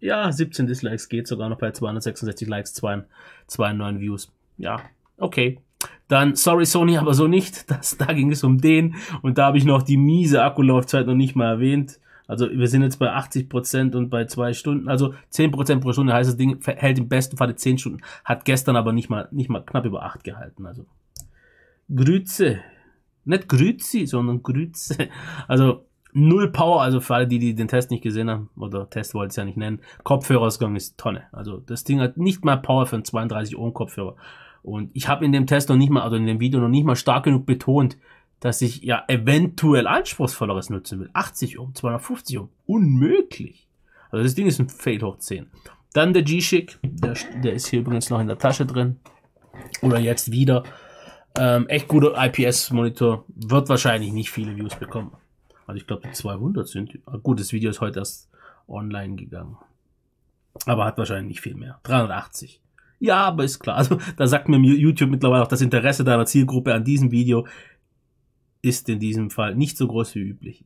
Ja, 17 Dislikes geht sogar noch bei 266 Likes, 209 Views. Ja, okay. Dann, sorry Sony, aber so nicht. Das, da ging es um den. Und da habe ich noch die miese Akkulaufzeit noch nicht mal erwähnt. Also wir sind jetzt bei 80% und bei 2 Stunden. Also 10% pro Stunde heißt das Ding hält im besten Falle 10 Stunden. Hat gestern aber nicht mal, nicht mal knapp über 8 gehalten. Also Grüße. Nicht Grüzi, sondern Grüße. Also null Power, also für alle, die, die den Test nicht gesehen haben, oder Test wollte ich es ja nicht nennen, Kopfhörerausgang ist Tonne. Also das Ding hat nicht mal Power für einen 32 Ohm Kopfhörer. Und ich habe in dem Test noch nicht mal, also in dem Video noch nicht mal stark genug betont, dass ich ja eventuell anspruchsvolleres nutzen will. 80 Ohm, 250 Ohm, unmöglich. Also das Ding ist ein Fade hoch 10. Dann der G-Schick, der, der ist hier übrigens noch in der Tasche drin. Oder jetzt wieder. Ähm, echt guter IPS-Monitor, wird wahrscheinlich nicht viele Views bekommen. Also ich glaube, die 200 sind. Ah, gut, das Video ist heute erst online gegangen. Aber hat wahrscheinlich nicht viel mehr. 380. Ja, aber ist klar. Also da sagt mir YouTube mittlerweile auch, das Interesse deiner Zielgruppe an diesem Video ist in diesem Fall nicht so groß wie üblich.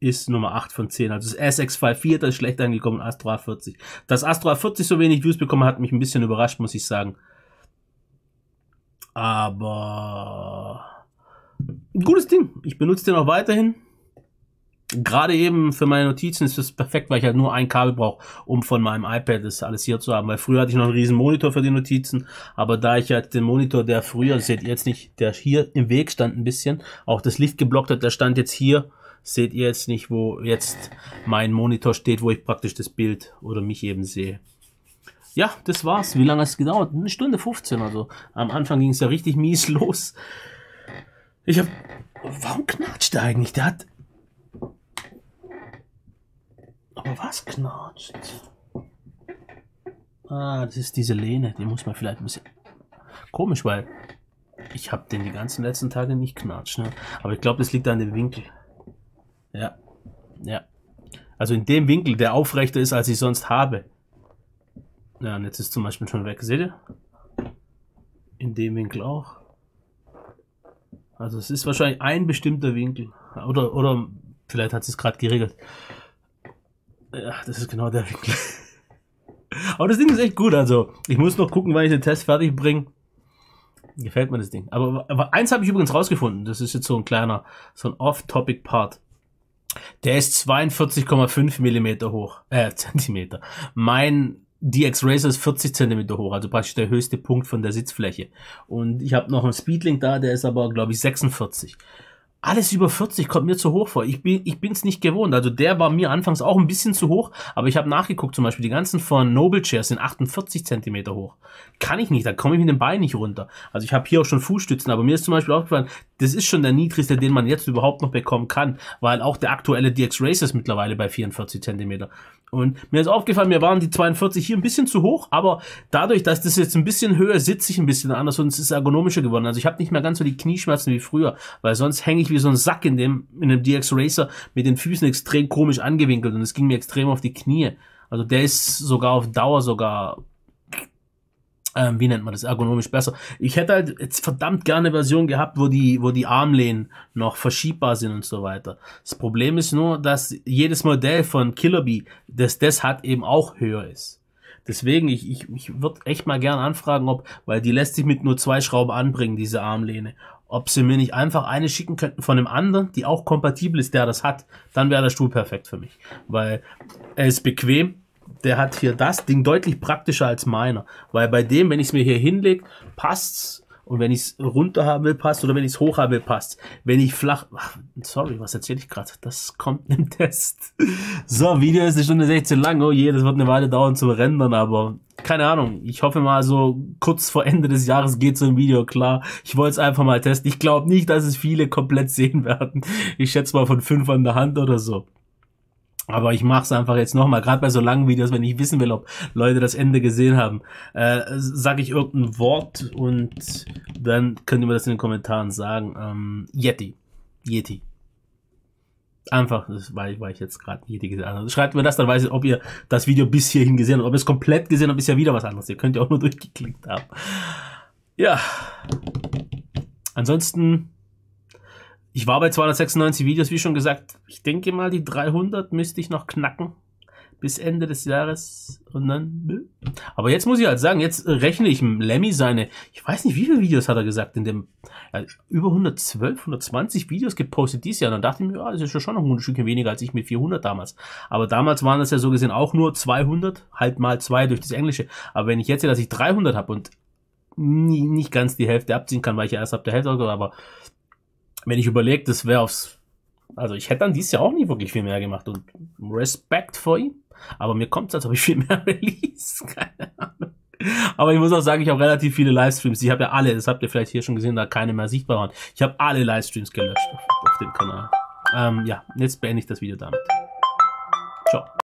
Ist Nummer 8 von 10. Also das SX54 ist schlecht angekommen, Astro A40. Dass Astro A40 so wenig Views bekommen hat mich ein bisschen überrascht, muss ich sagen. Aber ein gutes Ding. Ich benutze den auch weiterhin. Gerade eben für meine Notizen ist das perfekt, weil ich halt nur ein Kabel brauche, um von meinem iPad das alles hier zu haben. Weil früher hatte ich noch einen riesen Monitor für die Notizen, aber da ich halt den Monitor, der früher, das seht ihr jetzt nicht, der hier im Weg stand ein bisschen, auch das Licht geblockt hat, der stand jetzt hier, seht ihr jetzt nicht, wo jetzt mein Monitor steht, wo ich praktisch das Bild oder mich eben sehe. Ja, das war's. Wie lange hat es gedauert? Eine Stunde 15 oder so. Am Anfang ging es ja richtig mies los. Ich hab. Warum knatscht da eigentlich Der hat. Aber was knatscht? Ah, das ist diese Lehne. Die muss man vielleicht ein bisschen. Komisch, weil ich habe den die ganzen letzten Tage nicht knatscht. Ne? Aber ich glaube, das liegt an dem Winkel. Ja. Ja. Also in dem Winkel, der aufrechter ist, als ich sonst habe. Ja, und jetzt ist zum Beispiel schon weg. Seht ihr? In dem Winkel auch. Also es ist wahrscheinlich ein bestimmter Winkel. Oder, oder vielleicht hat sie es gerade geregelt. Ja, das ist genau der Winkel. Aber das Ding ist echt gut. Also ich muss noch gucken, wann ich den Test fertig bringe. Gefällt mir das Ding. Aber, aber eins habe ich übrigens rausgefunden. Das ist jetzt so ein kleiner, so ein Off-Topic-Part. Der ist 42,5 Millimeter hoch. Äh, Zentimeter. Mein DX Racer ist 40 Zentimeter hoch, also praktisch der höchste Punkt von der Sitzfläche. Und ich habe noch einen Speedlink da, der ist aber, glaube ich, 46 alles über 40 kommt mir zu hoch vor. Ich bin ich bin's nicht gewohnt. Also der war mir anfangs auch ein bisschen zu hoch, aber ich habe nachgeguckt, zum Beispiel die ganzen von Noble Chairs sind 48 Zentimeter hoch. Kann ich nicht, da komme ich mit dem Bein nicht runter. Also ich habe hier auch schon Fußstützen, aber mir ist zum Beispiel aufgefallen, das ist schon der niedrigste, den man jetzt überhaupt noch bekommen kann, weil auch der aktuelle DX Racer ist mittlerweile bei 44 Zentimeter. Und mir ist aufgefallen, mir waren die 42 hier ein bisschen zu hoch, aber dadurch, dass das jetzt ein bisschen höher sitze ich ein bisschen anders und es ist ergonomischer geworden. Also ich habe nicht mehr ganz so die Knieschmerzen wie früher, weil sonst hänge ich wirklich wie so ein Sack in dem, in dem DX Racer mit den Füßen extrem komisch angewinkelt und es ging mir extrem auf die Knie. Also der ist sogar auf Dauer sogar, ähm, wie nennt man das, ergonomisch besser. Ich hätte halt jetzt verdammt gerne Version gehabt, wo die, wo die Armlehnen noch verschiebbar sind und so weiter. Das Problem ist nur, dass jedes Modell von Killer Bee, das das hat, eben auch höher ist. Deswegen, ich, ich, ich würde echt mal gerne anfragen, ob, weil die lässt sich mit nur zwei Schrauben anbringen, diese Armlehne, ob sie mir nicht einfach eine schicken könnten von einem anderen, die auch kompatibel ist, der das hat, dann wäre der Stuhl perfekt für mich. Weil er ist bequem, der hat hier das Ding deutlich praktischer als meiner. Weil bei dem, wenn ich es mir hier hinlege, passt's und wenn ich es runter haben will, passt. Oder wenn ich es hoch haben will, passt. Wenn ich flach... Ach, sorry, was erzähle ich gerade? Das kommt im Test. So, Video ist eine Stunde 16 lang. Oh je, das wird eine Weile dauern zu rendern, aber... Keine Ahnung. Ich hoffe mal so kurz vor Ende des Jahres geht so ein Video klar. Ich wollte es einfach mal testen. Ich glaube nicht, dass es viele komplett sehen werden. Ich schätze mal von fünf an der Hand oder so. Aber ich mache es einfach jetzt nochmal, gerade bei so langen Videos, wenn ich wissen will, ob Leute das Ende gesehen haben, äh, sage ich irgendein Wort und dann könnt ihr mir das in den Kommentaren sagen. Ähm, Yeti. Yeti. Einfach, das war, war ich jetzt gerade Yeti gesehen habe. schreibt mir das, dann weiß ich, ob ihr das Video bis hierhin gesehen habt. Ob ihr es komplett gesehen habt, ist ja wieder was anderes. Ihr könnt ja auch nur durchgeklickt haben. Ja. Ansonsten ich war bei 296 Videos, wie schon gesagt. Ich denke mal, die 300 müsste ich noch knacken bis Ende des Jahres und dann. Aber jetzt muss ich halt sagen, jetzt rechne ich Lemmy seine, ich weiß nicht, wie viele Videos hat er gesagt, in dem ja, über 112, 120 Videos gepostet dieses Jahr. Dann dachte ich mir, ja, das ist ja schon noch ein Stückchen weniger als ich mit 400 damals. Aber damals waren das ja so gesehen auch nur 200, halt mal zwei durch das Englische. Aber wenn ich jetzt sehe, dass ich 300 habe und nie, nicht ganz die Hälfte abziehen kann, weil ich ja erst ab der Hälfte, aber wenn ich überlege, das wäre aufs. Also ich hätte dann dieses Jahr auch nie wirklich viel mehr gemacht und Respekt vor ihm. Aber mir kommt es, als ob ich viel mehr release. Keine Ahnung. Aber ich muss auch sagen, ich habe relativ viele Livestreams. Ich habe ja alle, das habt ihr vielleicht hier schon gesehen, da keine mehr sichtbar waren. Ich habe alle Livestreams gelöscht auf, auf dem Kanal. Ähm, ja, jetzt beende ich das Video damit. Ciao.